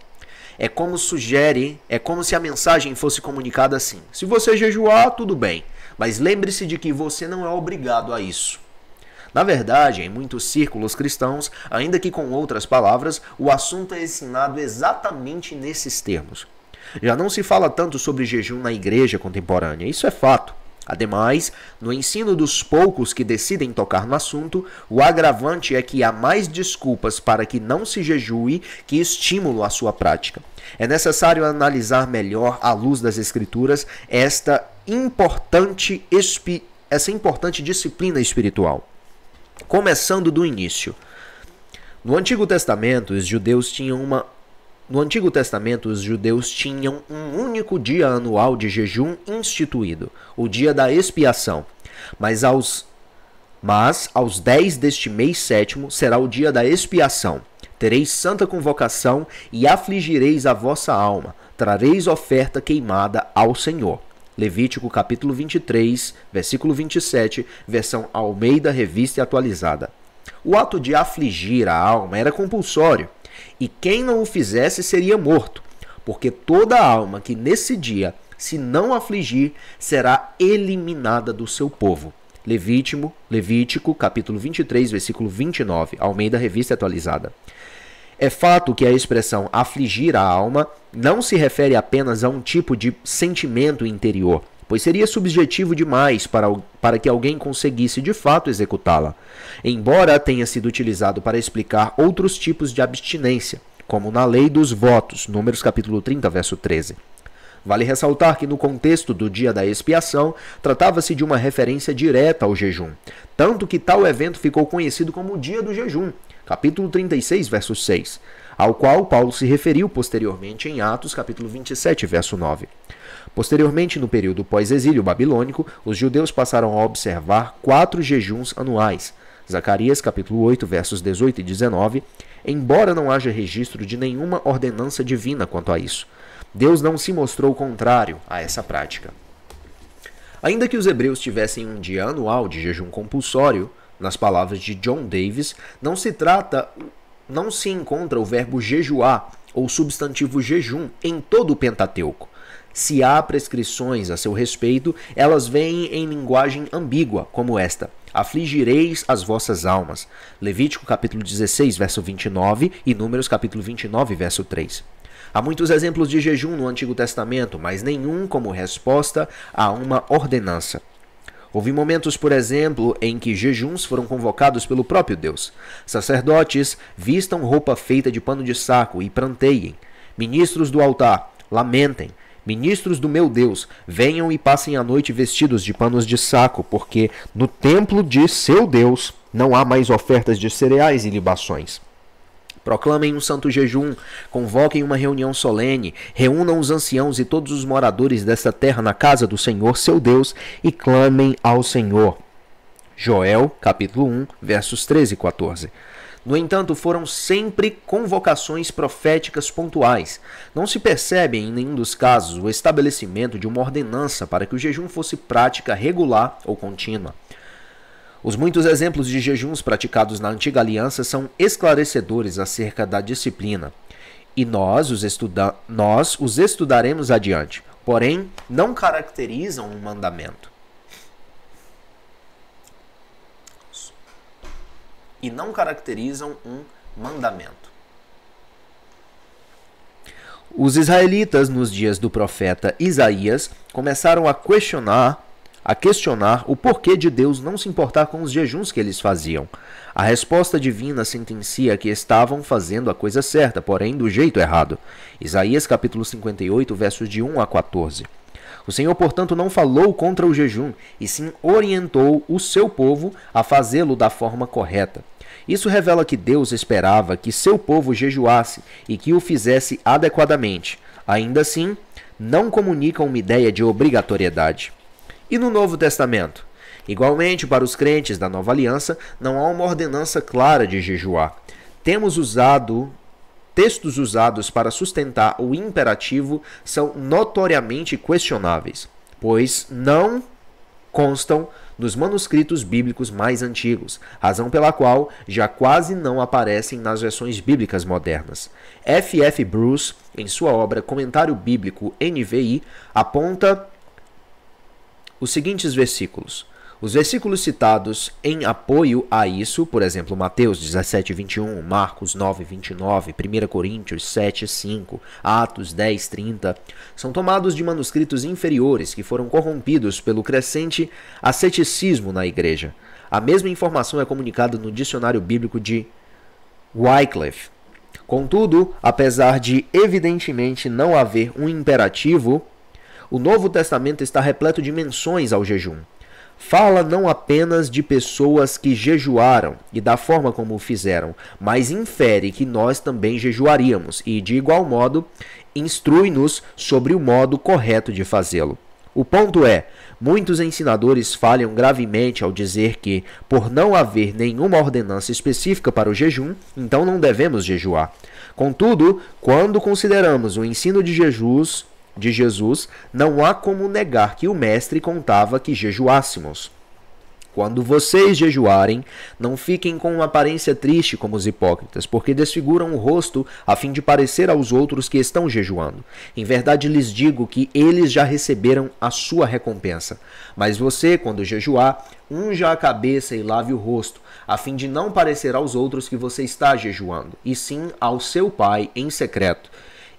É como sugere, é como se a mensagem fosse comunicada assim: se você jejuar, tudo bem, mas lembre-se de que você não é obrigado a isso. Na verdade, em muitos círculos cristãos, ainda que com outras palavras, o assunto é ensinado exatamente nesses termos. Já não se fala tanto sobre jejum na igreja contemporânea, isso é fato. Ademais, no ensino dos poucos que decidem tocar no assunto, o agravante é que há mais desculpas para que não se jejue que estímulo à sua prática. É necessário analisar melhor, à luz das Escrituras, esta importante, essa importante disciplina espiritual começando do início. No Antigo Testamento, os judeus tinham uma no Antigo Testamento, os judeus tinham um único dia anual de jejum instituído, o dia da expiação. Mas aos mas aos 10 deste mês sétimo será o dia da expiação. Tereis santa convocação e afligireis a vossa alma. Trareis oferta queimada ao Senhor. Levítico capítulo 23, versículo 27, versão Almeida Revista e Atualizada. O ato de afligir a alma era compulsório, e quem não o fizesse seria morto, porque toda alma que nesse dia se não afligir, será eliminada do seu povo. Levítico, Levítico, capítulo 23, versículo 29, Almeida Revista Atualizada. É fato que a expressão afligir a alma não se refere apenas a um tipo de sentimento interior, pois seria subjetivo demais para, para que alguém conseguisse de fato executá-la, embora tenha sido utilizado para explicar outros tipos de abstinência, como na lei dos votos, Números capítulo 30, verso 13. Vale ressaltar que no contexto do dia da expiação, tratava-se de uma referência direta ao jejum, tanto que tal evento ficou conhecido como o dia do jejum, capítulo 36, verso 6, ao qual Paulo se referiu posteriormente em Atos, capítulo 27, verso 9. Posteriormente, no período pós-exílio babilônico, os judeus passaram a observar quatro jejuns anuais. Zacarias capítulo 8, versos 18 e 19, embora não haja registro de nenhuma ordenança divina quanto a isso. Deus não se mostrou contrário a essa prática. Ainda que os hebreus tivessem um dia anual de jejum compulsório, nas palavras de John Davis, não se trata, não se encontra o verbo jejuar ou substantivo jejum em todo o Pentateuco. Se há prescrições a seu respeito, elas vêm em linguagem ambígua, como esta: Afligireis as vossas almas. Levítico capítulo 16, verso 29 e Números capítulo 29, verso 3. Há muitos exemplos de jejum no Antigo Testamento, mas nenhum como resposta a uma ordenança. Houve momentos, por exemplo, em que jejuns foram convocados pelo próprio Deus. Sacerdotes vistam roupa feita de pano de saco e pranteiem. Ministros do altar lamentem. Ministros do meu Deus, venham e passem a noite vestidos de panos de saco, porque no templo de seu Deus não há mais ofertas de cereais e libações. Proclamem um santo jejum, convoquem uma reunião solene, reúnam os anciãos e todos os moradores desta terra na casa do Senhor, seu Deus, e clamem ao Senhor. Joel, capítulo 1, versos 13 e 14. No entanto, foram sempre convocações proféticas pontuais. Não se percebe em nenhum dos casos o estabelecimento de uma ordenança para que o jejum fosse prática regular ou contínua. Os muitos exemplos de jejuns praticados na antiga aliança são esclarecedores acerca da disciplina, e nós os, estuda nós os estudaremos adiante, porém não caracterizam um mandamento. E não caracterizam um mandamento. Os israelitas, nos dias do profeta Isaías, começaram a questionar a questionar o porquê de Deus não se importar com os jejuns que eles faziam. A resposta divina sentencia que estavam fazendo a coisa certa, porém do jeito errado. Isaías capítulo 58, versos de 1 a 14. O Senhor, portanto, não falou contra o jejum, e sim orientou o seu povo a fazê-lo da forma correta. Isso revela que Deus esperava que seu povo jejuasse e que o fizesse adequadamente. Ainda assim, não comunica uma ideia de obrigatoriedade. E no Novo Testamento? Igualmente, para os crentes da nova aliança, não há uma ordenança clara de jejuar. Temos usado textos usados para sustentar o imperativo são notoriamente questionáveis, pois não constam nos manuscritos bíblicos mais antigos, razão pela qual já quase não aparecem nas versões bíblicas modernas. F. F. Bruce, em sua obra Comentário Bíblico NVI, aponta os seguintes versículos. Os versículos citados em apoio a isso, por exemplo, Mateus 17, 21, Marcos 9, 29, 1 Coríntios 7, 5, Atos 10, 30, são tomados de manuscritos inferiores que foram corrompidos pelo crescente asceticismo na igreja. A mesma informação é comunicada no dicionário bíblico de Wycliffe. Contudo, apesar de evidentemente não haver um imperativo o Novo Testamento está repleto de menções ao jejum. Fala não apenas de pessoas que jejuaram e da forma como o fizeram, mas infere que nós também jejuaríamos e, de igual modo, instrui-nos sobre o modo correto de fazê-lo. O ponto é: muitos ensinadores falham gravemente ao dizer que, por não haver nenhuma ordenança específica para o jejum, então não devemos jejuar. Contudo, quando consideramos o ensino de Jesus, de Jesus, não há como negar que o Mestre contava que jejuássemos. Quando vocês jejuarem, não fiquem com uma aparência triste como os hipócritas, porque desfiguram o rosto a fim de parecer aos outros que estão jejuando. Em verdade lhes digo que eles já receberam a sua recompensa. Mas você, quando jejuar, unja a cabeça e lave o rosto, a fim de não parecer aos outros que você está jejuando, e sim ao seu Pai em secreto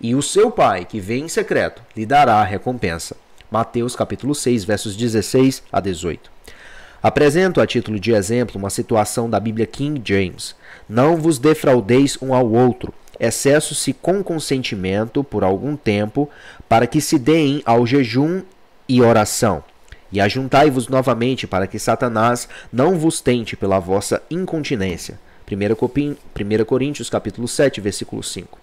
e o seu pai, que vem em secreto, lhe dará a recompensa. Mateus capítulo 6, versos 16 a 18. Apresento a título de exemplo uma situação da Bíblia King James. Não vos defraudeis um ao outro, excesso-se com consentimento por algum tempo, para que se deem ao jejum e oração. E ajuntai-vos novamente para que Satanás não vos tente pela vossa incontinência. 1 Coríntios capítulo 7, versículo 5.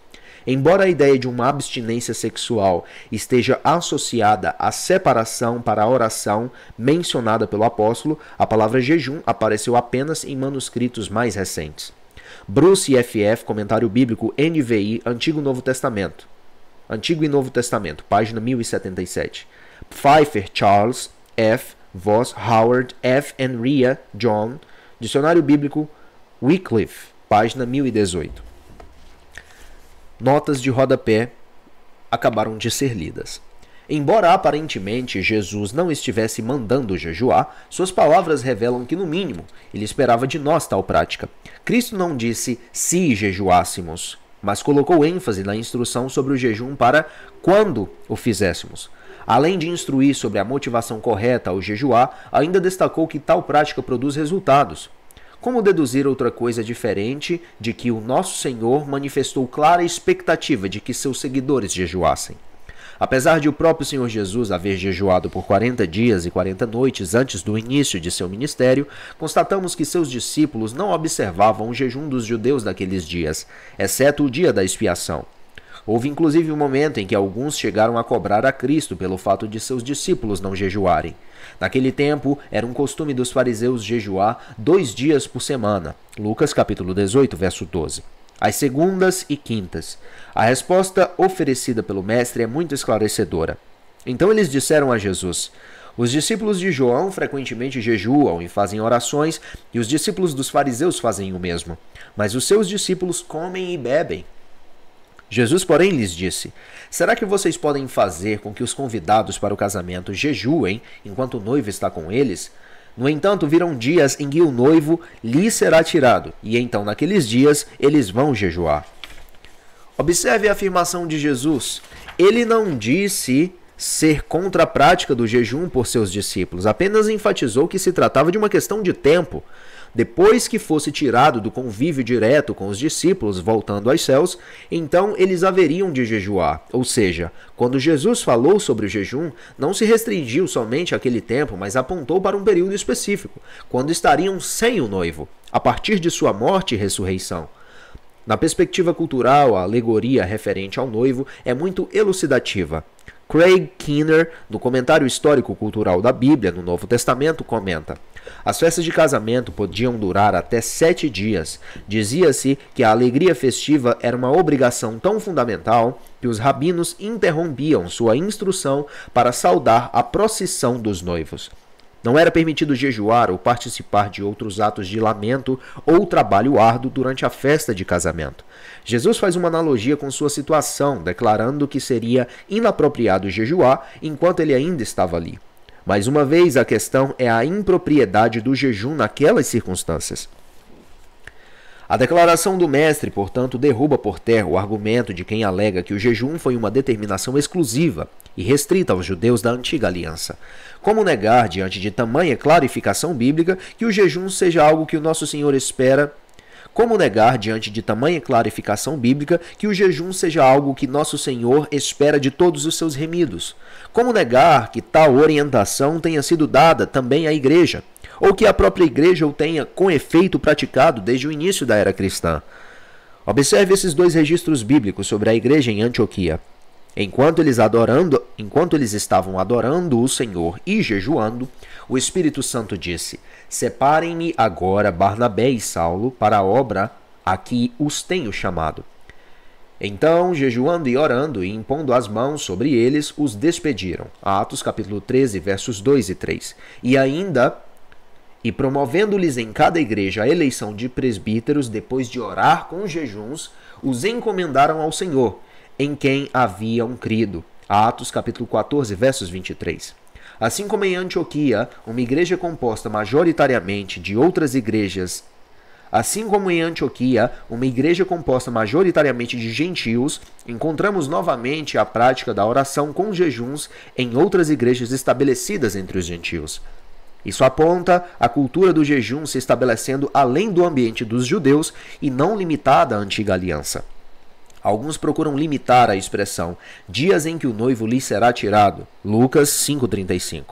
Embora a ideia de uma abstinência sexual esteja associada à separação para a oração mencionada pelo apóstolo, a palavra jejum apareceu apenas em manuscritos mais recentes. Bruce F.F., Comentário Bíblico NVI, Antigo Novo Testamento. Antigo e Novo Testamento, página 1077. Pfeiffer Charles F. Voss Howard F. Enria John, Dicionário Bíblico Wycliffe, página 1018 notas de rodapé acabaram de ser lidas. Embora aparentemente Jesus não estivesse mandando jejuar, suas palavras revelam que, no mínimo, ele esperava de nós tal prática. Cristo não disse se jejuássemos, mas colocou ênfase na instrução sobre o jejum para quando o fizéssemos. Além de instruir sobre a motivação correta ao jejuar, ainda destacou que tal prática produz resultados. Como deduzir outra coisa diferente de que o nosso Senhor manifestou clara expectativa de que seus seguidores jejuassem? Apesar de o próprio Senhor Jesus haver jejuado por 40 dias e 40 noites antes do início de seu ministério, constatamos que seus discípulos não observavam o jejum dos judeus daqueles dias, exceto o dia da expiação. Houve inclusive um momento em que alguns chegaram a cobrar a Cristo pelo fato de seus discípulos não jejuarem. Naquele tempo, era um costume dos fariseus jejuar dois dias por semana. Lucas capítulo 18, verso 12 as segundas e quintas. A resposta oferecida pelo Mestre é muito esclarecedora. Então eles disseram a Jesus: Os discípulos de João frequentemente jejuam e fazem orações, e os discípulos dos fariseus fazem o mesmo. Mas os seus discípulos comem e bebem. Jesus, porém, lhes disse: Será que vocês podem fazer com que os convidados para o casamento jejuem enquanto o noivo está com eles? No entanto, virão dias em que o noivo lhe será tirado, e então naqueles dias eles vão jejuar. Observe a afirmação de Jesus. Ele não disse ser contra a prática do jejum por seus discípulos, apenas enfatizou que se tratava de uma questão de tempo. Depois que fosse tirado do convívio direto com os discípulos, voltando aos céus, então eles haveriam de jejuar. Ou seja, quando Jesus falou sobre o jejum, não se restringiu somente àquele tempo, mas apontou para um período específico, quando estariam sem o noivo, a partir de sua morte e ressurreição. Na perspectiva cultural, a alegoria referente ao noivo é muito elucidativa. Craig Kinner, no comentário histórico-cultural da Bíblia no Novo Testamento, comenta: as festas de casamento podiam durar até sete dias. Dizia-se que a alegria festiva era uma obrigação tão fundamental que os rabinos interrompiam sua instrução para saudar a procissão dos noivos. Não era permitido jejuar ou participar de outros atos de lamento ou trabalho árduo durante a festa de casamento. Jesus faz uma analogia com sua situação, declarando que seria inapropriado jejuar enquanto ele ainda estava ali. Mais uma vez, a questão é a impropriedade do jejum naquelas circunstâncias. A declaração do mestre, portanto, derruba por terra o argumento de quem alega que o jejum foi uma determinação exclusiva e restrita aos judeus da antiga aliança. Como negar, diante de tamanha clarificação bíblica, que o jejum seja algo que o nosso Senhor espera como negar, diante de tamanha clarificação bíblica, que o jejum seja algo que nosso Senhor espera de todos os seus remidos? Como negar que tal orientação tenha sido dada também à Igreja? Ou que a própria Igreja o tenha, com efeito, praticado desde o início da era cristã? Observe esses dois registros bíblicos sobre a Igreja em Antioquia. Enquanto eles adorando, enquanto eles estavam adorando o Senhor e jejuando, o Espírito Santo disse: Separem-me agora Barnabé e Saulo para a obra a que os tenho chamado. Então, jejuando e orando e impondo as mãos sobre eles, os despediram. Atos capítulo 13, versos 2 e 3. E ainda e promovendo-lhes em cada igreja a eleição de presbíteros, depois de orar com jejuns, os encomendaram ao Senhor em quem haviam crido. Atos capítulo 14, versos 23. Assim como em Antioquia, uma igreja composta majoritariamente de outras igrejas, assim como em Antioquia, uma igreja composta majoritariamente de gentios, encontramos novamente a prática da oração com jejuns em outras igrejas estabelecidas entre os gentios. Isso aponta a cultura do jejum se estabelecendo além do ambiente dos judeus e não limitada à antiga aliança. Alguns procuram limitar a expressão dias em que o noivo lhe será tirado. Lucas 5,35.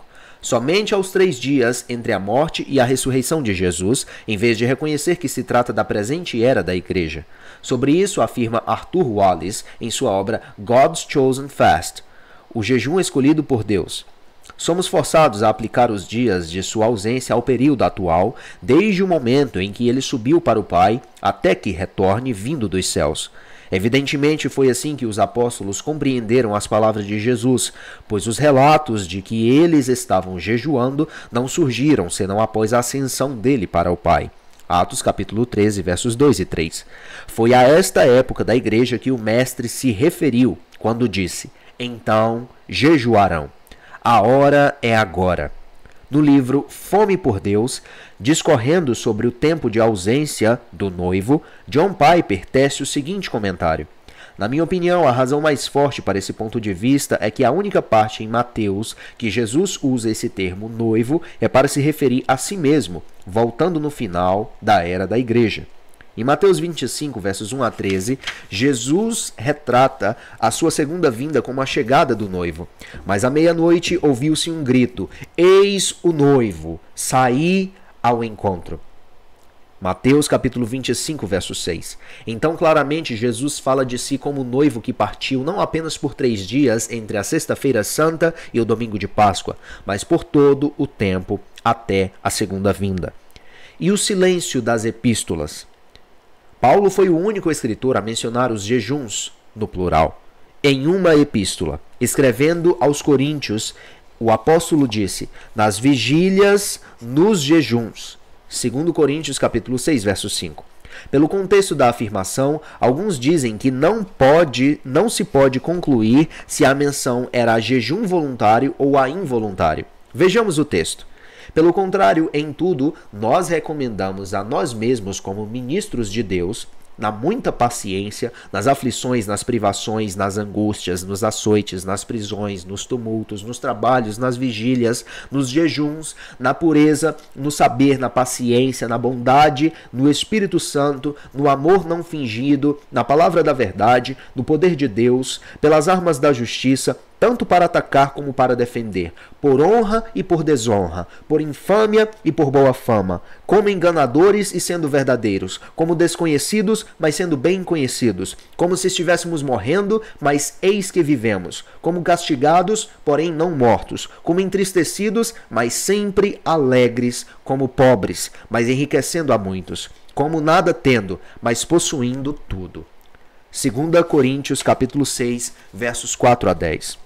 Somente aos três dias entre a morte e a ressurreição de Jesus, em vez de reconhecer que se trata da presente era da Igreja. Sobre isso afirma Arthur Wallace em sua obra God's Chosen Fast o jejum escolhido por Deus. Somos forçados a aplicar os dias de sua ausência ao período atual, desde o momento em que ele subiu para o Pai até que retorne vindo dos céus. Evidentemente foi assim que os apóstolos compreenderam as palavras de Jesus, pois os relatos de que eles estavam jejuando não surgiram senão após a ascensão dele para o Pai. Atos capítulo 13, versos 2 e 3. Foi a esta época da igreja que o mestre se referiu quando disse: "Então jejuarão. A hora é agora." no livro Fome por Deus, discorrendo sobre o tempo de ausência do noivo, John Piper tece o seguinte comentário. Na minha opinião, a razão mais forte para esse ponto de vista é que a única parte em Mateus que Jesus usa esse termo noivo é para se referir a si mesmo, voltando no final da era da igreja. Em Mateus 25, versos 1 a 13, Jesus retrata a sua segunda vinda como a chegada do noivo. Mas à meia-noite ouviu-se um grito: Eis o noivo, saí ao encontro. Mateus capítulo 25, verso 6. Então, claramente, Jesus fala de si como noivo que partiu não apenas por três dias entre a Sexta-feira Santa e o domingo de Páscoa, mas por todo o tempo até a segunda vinda. E o silêncio das epístolas? Paulo foi o único escritor a mencionar os jejuns, no plural. Em uma epístola, escrevendo aos Coríntios, o apóstolo disse: "Nas vigílias, nos jejuns". 2 Coríntios capítulo 6, verso 5. Pelo contexto da afirmação, alguns dizem que não pode, não se pode concluir se a menção era a jejum voluntário ou a involuntário. Vejamos o texto. Pelo contrário, em tudo, nós recomendamos a nós mesmos como ministros de Deus na muita paciência, nas aflições, nas privações, nas angústias, nos açoites, nas prisões, nos tumultos, nos trabalhos, nas vigílias, nos jejuns, na pureza, no saber, na paciência, na bondade, no Espírito Santo, no amor não fingido, na palavra da verdade, no poder de Deus, pelas armas da justiça, tanto para atacar como para defender, por honra e por desonra, por infâmia e por boa fama, como enganadores e sendo verdadeiros, como desconhecidos, mas sendo bem conhecidos, como se estivéssemos morrendo, mas eis que vivemos, como castigados, porém não mortos, como entristecidos, mas sempre alegres, como pobres, mas enriquecendo a muitos, como nada tendo, mas possuindo tudo. 2 Coríntios capítulo 6, versos 4 a 10.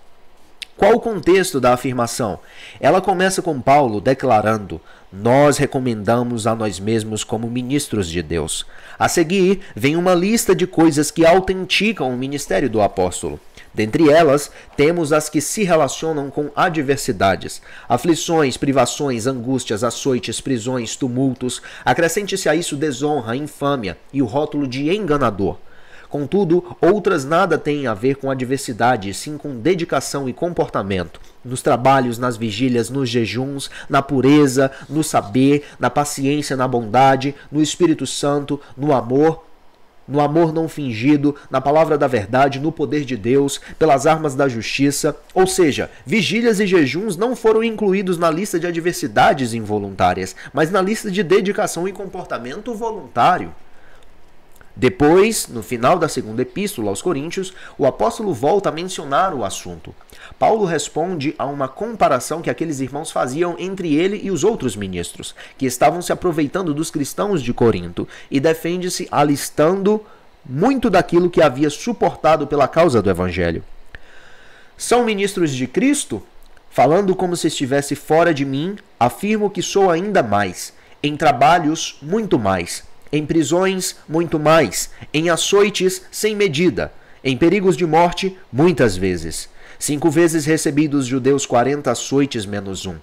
Qual o contexto da afirmação? Ela começa com Paulo declarando: Nós recomendamos a nós mesmos como ministros de Deus. A seguir, vem uma lista de coisas que autenticam o ministério do apóstolo. Dentre elas, temos as que se relacionam com adversidades, aflições, privações, angústias, açoites, prisões, tumultos. Acrescente-se a isso desonra, infâmia e o rótulo de enganador. Contudo, outras nada têm a ver com adversidade, sim com dedicação e comportamento. Nos trabalhos, nas vigílias, nos jejuns, na pureza, no saber, na paciência, na bondade, no Espírito Santo, no amor, no amor não fingido, na palavra da verdade, no poder de Deus, pelas armas da justiça. Ou seja, vigílias e jejuns não foram incluídos na lista de adversidades involuntárias, mas na lista de dedicação e comportamento voluntário. Depois, no final da segunda epístola aos Coríntios, o apóstolo volta a mencionar o assunto. Paulo responde a uma comparação que aqueles irmãos faziam entre ele e os outros ministros, que estavam se aproveitando dos cristãos de Corinto, e defende-se alistando muito daquilo que havia suportado pela causa do evangelho. São ministros de Cristo? Falando como se estivesse fora de mim, afirmo que sou ainda mais, em trabalhos muito mais em prisões, muito mais, em açoites sem medida, em perigos de morte, muitas vezes. Cinco vezes recebi dos judeus quarenta açoites menos um.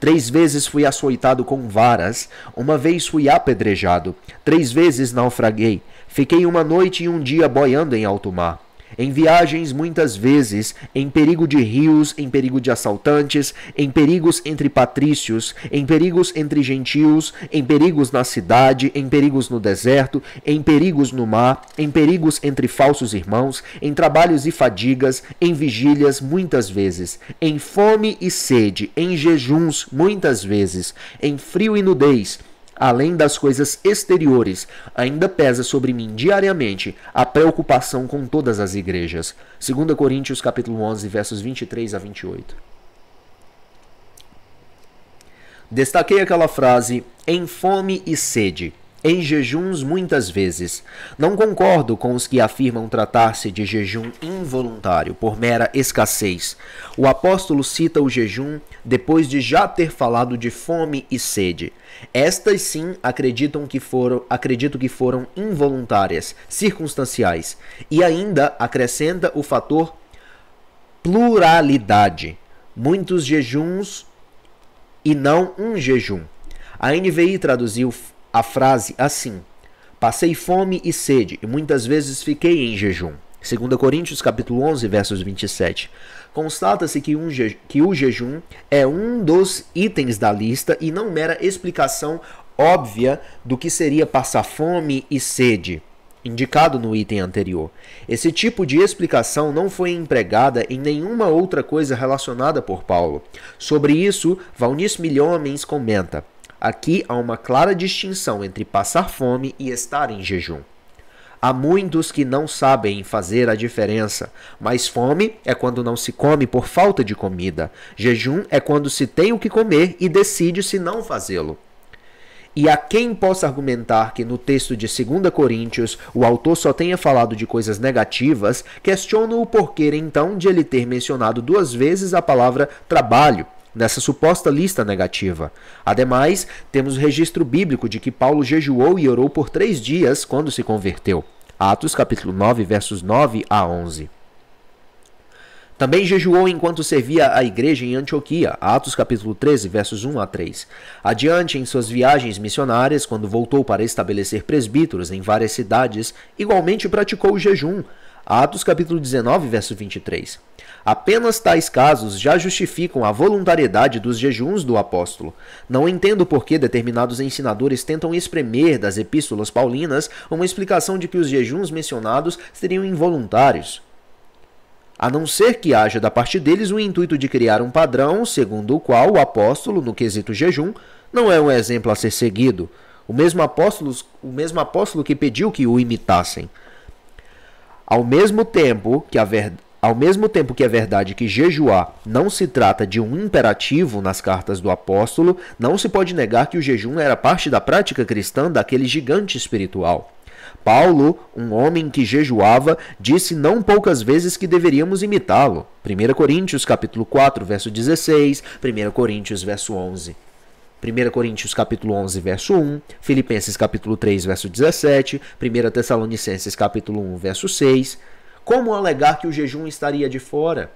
Três vezes fui açoitado com varas, uma vez fui apedrejado, três vezes naufraguei, fiquei uma noite e um dia boiando em alto mar. Em viagens, muitas vezes, em perigo de rios, em perigo de assaltantes, em perigos entre patrícios, em perigos entre gentios, em perigos na cidade, em perigos no deserto, em perigos no mar, em perigos entre falsos irmãos, em trabalhos e fadigas, em vigílias, muitas vezes, em fome e sede, em jejuns, muitas vezes, em frio e nudez, Além das coisas exteriores, ainda pesa sobre mim diariamente a preocupação com todas as igrejas. 2 Coríntios capítulo 11, versos 23 a 28. Destaquei aquela frase em fome e sede em jejuns muitas vezes. Não concordo com os que afirmam tratar-se de jejum involuntário, por mera escassez. O apóstolo cita o jejum depois de já ter falado de fome e sede. Estas sim acreditam que foram, acredito que foram involuntárias, circunstanciais, e ainda acrescenta o fator pluralidade. Muitos jejuns e não um jejum. A NVI traduziu a frase assim: Passei fome e sede, e muitas vezes fiquei em jejum. 2 Coríntios capítulo 11, versos 27. Constata-se que, um que o jejum é um dos itens da lista e não mera explicação óbvia do que seria passar fome e sede, indicado no item anterior. Esse tipo de explicação não foi empregada em nenhuma outra coisa relacionada por Paulo. Sobre isso, Valnice Milhomens comenta: Aqui há uma clara distinção entre passar fome e estar em jejum. Há muitos que não sabem fazer a diferença, mas fome é quando não se come por falta de comida, jejum é quando se tem o que comer e decide se não fazê-lo. E a quem possa argumentar que no texto de 2 Coríntios o autor só tenha falado de coisas negativas, questiono o porquê então de ele ter mencionado duas vezes a palavra trabalho nessa suposta lista negativa. Ademais, temos o registro bíblico de que Paulo jejuou e orou por três dias quando se converteu. Atos capítulo 9, versos 9 a 11. Também jejuou enquanto servia a igreja em Antioquia, Atos capítulo 13, versos 1 a 3. Adiante em suas viagens missionárias, quando voltou para estabelecer presbíteros em várias cidades, igualmente praticou o jejum, Atos capítulo 19, verso 23. Apenas tais casos já justificam a voluntariedade dos jejuns do apóstolo. Não entendo por que determinados ensinadores tentam espremer das epístolas paulinas uma explicação de que os jejuns mencionados seriam involuntários. A não ser que haja da parte deles o intuito de criar um padrão segundo o qual o apóstolo, no quesito jejum, não é um exemplo a ser seguido. O mesmo apóstolo, o mesmo apóstolo que pediu que o imitassem. Ao mesmo tempo que a verdade ao mesmo tempo que é verdade que jejuar não se trata de um imperativo nas cartas do apóstolo, não se pode negar que o jejum era parte da prática cristã daquele gigante espiritual. Paulo, um homem que jejuava, disse não poucas vezes que deveríamos imitá-lo. 1 Coríntios capítulo 4, verso 16, 1 Coríntios verso 11. 1 Coríntios capítulo 11, verso 1, Filipenses capítulo 3, verso 17, 1 Tessalonicenses capítulo 1, verso 6. Como alegar que o jejum estaria de fora?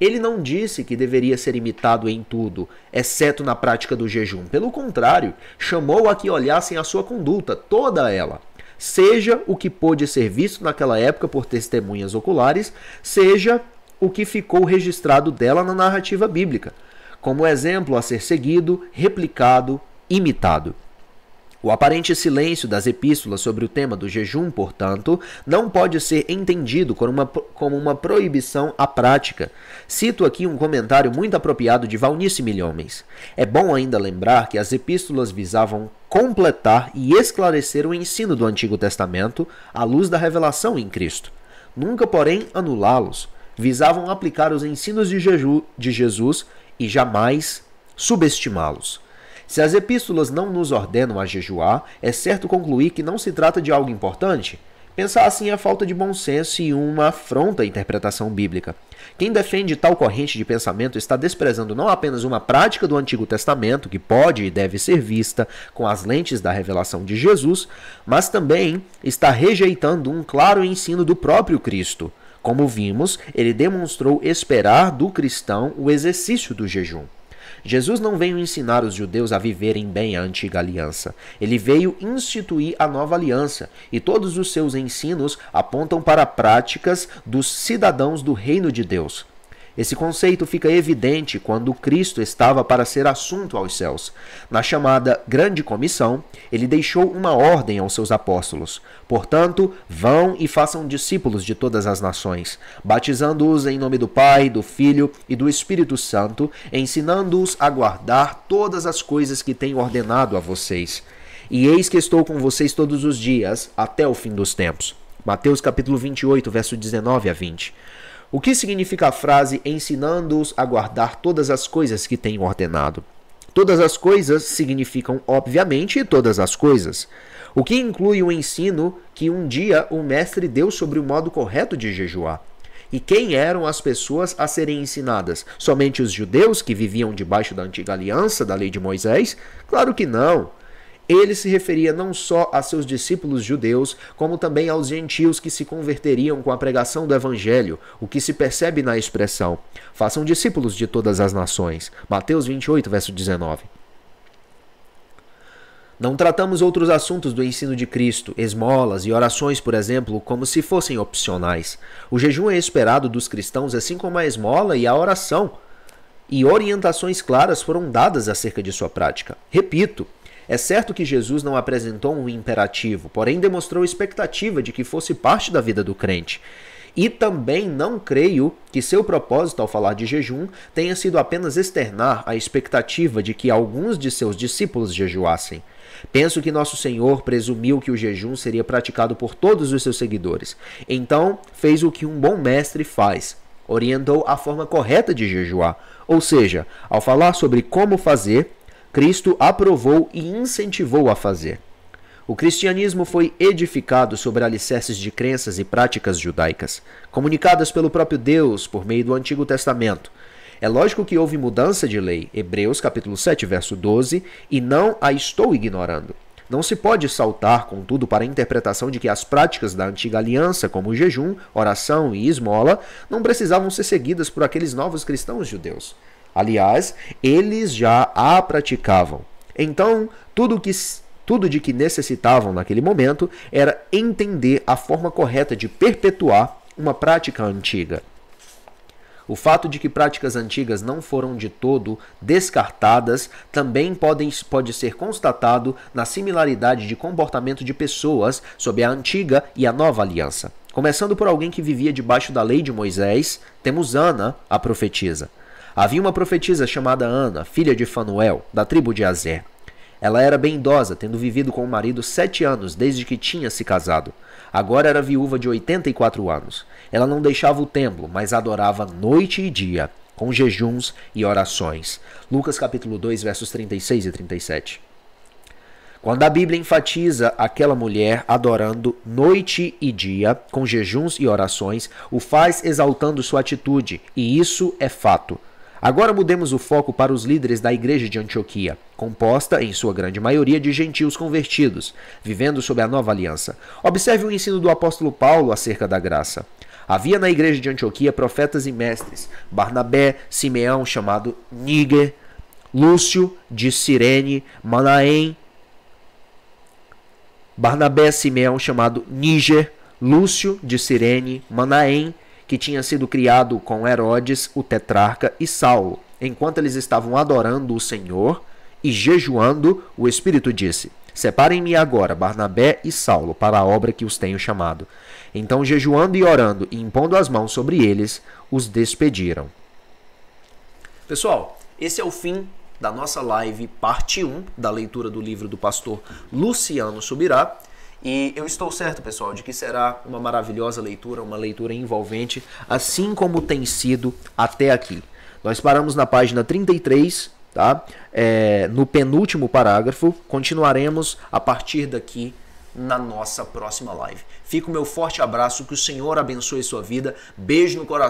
Ele não disse que deveria ser imitado em tudo, exceto na prática do jejum. Pelo contrário, chamou a que olhassem a sua conduta, toda ela. Seja o que pôde ser visto naquela época por testemunhas oculares, seja o que ficou registrado dela na narrativa bíblica como exemplo a ser seguido, replicado, imitado. O aparente silêncio das epístolas sobre o tema do jejum, portanto, não pode ser entendido como uma, como uma proibição à prática. Cito aqui um comentário muito apropriado de Valnice Milhomens. É bom ainda lembrar que as epístolas visavam completar e esclarecer o ensino do Antigo Testamento à luz da revelação em Cristo. Nunca, porém, anulá-los. Visavam aplicar os ensinos de, de Jesus e jamais subestimá-los. Se as epístolas não nos ordenam a jejuar, é certo concluir que não se trata de algo importante. Pensar assim é falta de bom senso e uma afronta à interpretação bíblica. Quem defende tal corrente de pensamento está desprezando não apenas uma prática do Antigo Testamento, que pode e deve ser vista com as lentes da revelação de Jesus, mas também está rejeitando um claro ensino do próprio Cristo. Como vimos, ele demonstrou esperar do cristão o exercício do jejum. Jesus não veio ensinar os judeus a viverem bem a antiga aliança. Ele veio instituir a nova aliança, e todos os seus ensinos apontam para práticas dos cidadãos do reino de Deus. Esse conceito fica evidente quando Cristo estava para ser assunto aos céus. Na chamada Grande Comissão, ele deixou uma ordem aos seus apóstolos: portanto, vão e façam discípulos de todas as nações, batizando-os em nome do Pai, do Filho e do Espírito Santo, ensinando-os a guardar todas as coisas que tenho ordenado a vocês. E eis que estou com vocês todos os dias, até o fim dos tempos. Mateus capítulo 28, verso 19 a 20. O que significa a frase ensinando-os a guardar todas as coisas que tem ordenado? Todas as coisas significam, obviamente, todas as coisas, o que inclui o ensino que um dia o mestre deu sobre o modo correto de jejuar. E quem eram as pessoas a serem ensinadas? Somente os judeus que viviam debaixo da antiga aliança, da lei de Moisés? Claro que não. Ele se referia não só a seus discípulos judeus, como também aos gentios que se converteriam com a pregação do evangelho, o que se percebe na expressão: façam discípulos de todas as nações. Mateus 28, verso 19. Não tratamos outros assuntos do ensino de Cristo, esmolas e orações, por exemplo, como se fossem opcionais. O jejum é esperado dos cristãos, assim como a esmola e a oração. E orientações claras foram dadas acerca de sua prática. Repito, é certo que Jesus não apresentou um imperativo, porém demonstrou expectativa de que fosse parte da vida do crente. E também não creio que seu propósito ao falar de jejum tenha sido apenas externar a expectativa de que alguns de seus discípulos jejuassem. Penso que Nosso Senhor presumiu que o jejum seria praticado por todos os seus seguidores. Então, fez o que um bom mestre faz: orientou a forma correta de jejuar. Ou seja, ao falar sobre como fazer, Cristo aprovou e incentivou a fazer. O cristianismo foi edificado sobre alicerces de crenças e práticas judaicas, comunicadas pelo próprio Deus por meio do Antigo Testamento. É lógico que houve mudança de lei, Hebreus capítulo 7, verso 12, e não a estou ignorando. Não se pode saltar, contudo, para a interpretação de que as práticas da antiga aliança, como jejum, oração e esmola, não precisavam ser seguidas por aqueles novos cristãos judeus. Aliás, eles já a praticavam. Então, tudo que tudo de que necessitavam naquele momento era entender a forma correta de perpetuar uma prática antiga. O fato de que práticas antigas não foram de todo descartadas também podem, pode ser constatado na similaridade de comportamento de pessoas sob a antiga e a nova aliança. Começando por alguém que vivia debaixo da lei de Moisés, temos Ana, a profetisa. Havia uma profetisa chamada Ana, filha de Fanuel, da tribo de Azer. Ela era bem idosa, tendo vivido com o marido sete anos desde que tinha se casado. Agora era viúva de 84 anos. Ela não deixava o templo, mas adorava noite e dia, com jejuns e orações. Lucas capítulo 2, versos 36 e 37. Quando a Bíblia enfatiza aquela mulher adorando noite e dia, com jejuns e orações, o faz exaltando sua atitude, e isso é fato. Agora mudemos o foco para os líderes da igreja de Antioquia, composta, em sua grande maioria, de gentios convertidos, vivendo sob a nova aliança. Observe o ensino do apóstolo Paulo acerca da graça. Havia na igreja de Antioquia profetas e mestres: Barnabé, Simeão, chamado Níger, Lúcio de Sirene, Manaém, Barnabé, Simeão, chamado Níger, Lúcio de Sirene, Manaém que tinha sido criado com Herodes, o tetrarca e Saulo. Enquanto eles estavam adorando o Senhor e jejuando, o Espírito disse: Separem-me agora Barnabé e Saulo para a obra que os tenho chamado. Então, jejuando e orando e impondo as mãos sobre eles, os despediram. Pessoal, esse é o fim da nossa live, parte 1 da leitura do livro do pastor Luciano Subirá. E eu estou certo, pessoal, de que será uma maravilhosa leitura, uma leitura envolvente, assim como tem sido até aqui. Nós paramos na página 33, tá? É, no penúltimo parágrafo. Continuaremos a partir daqui na nossa próxima live. Fica o meu forte abraço, que o Senhor abençoe sua vida. Beijo no coração.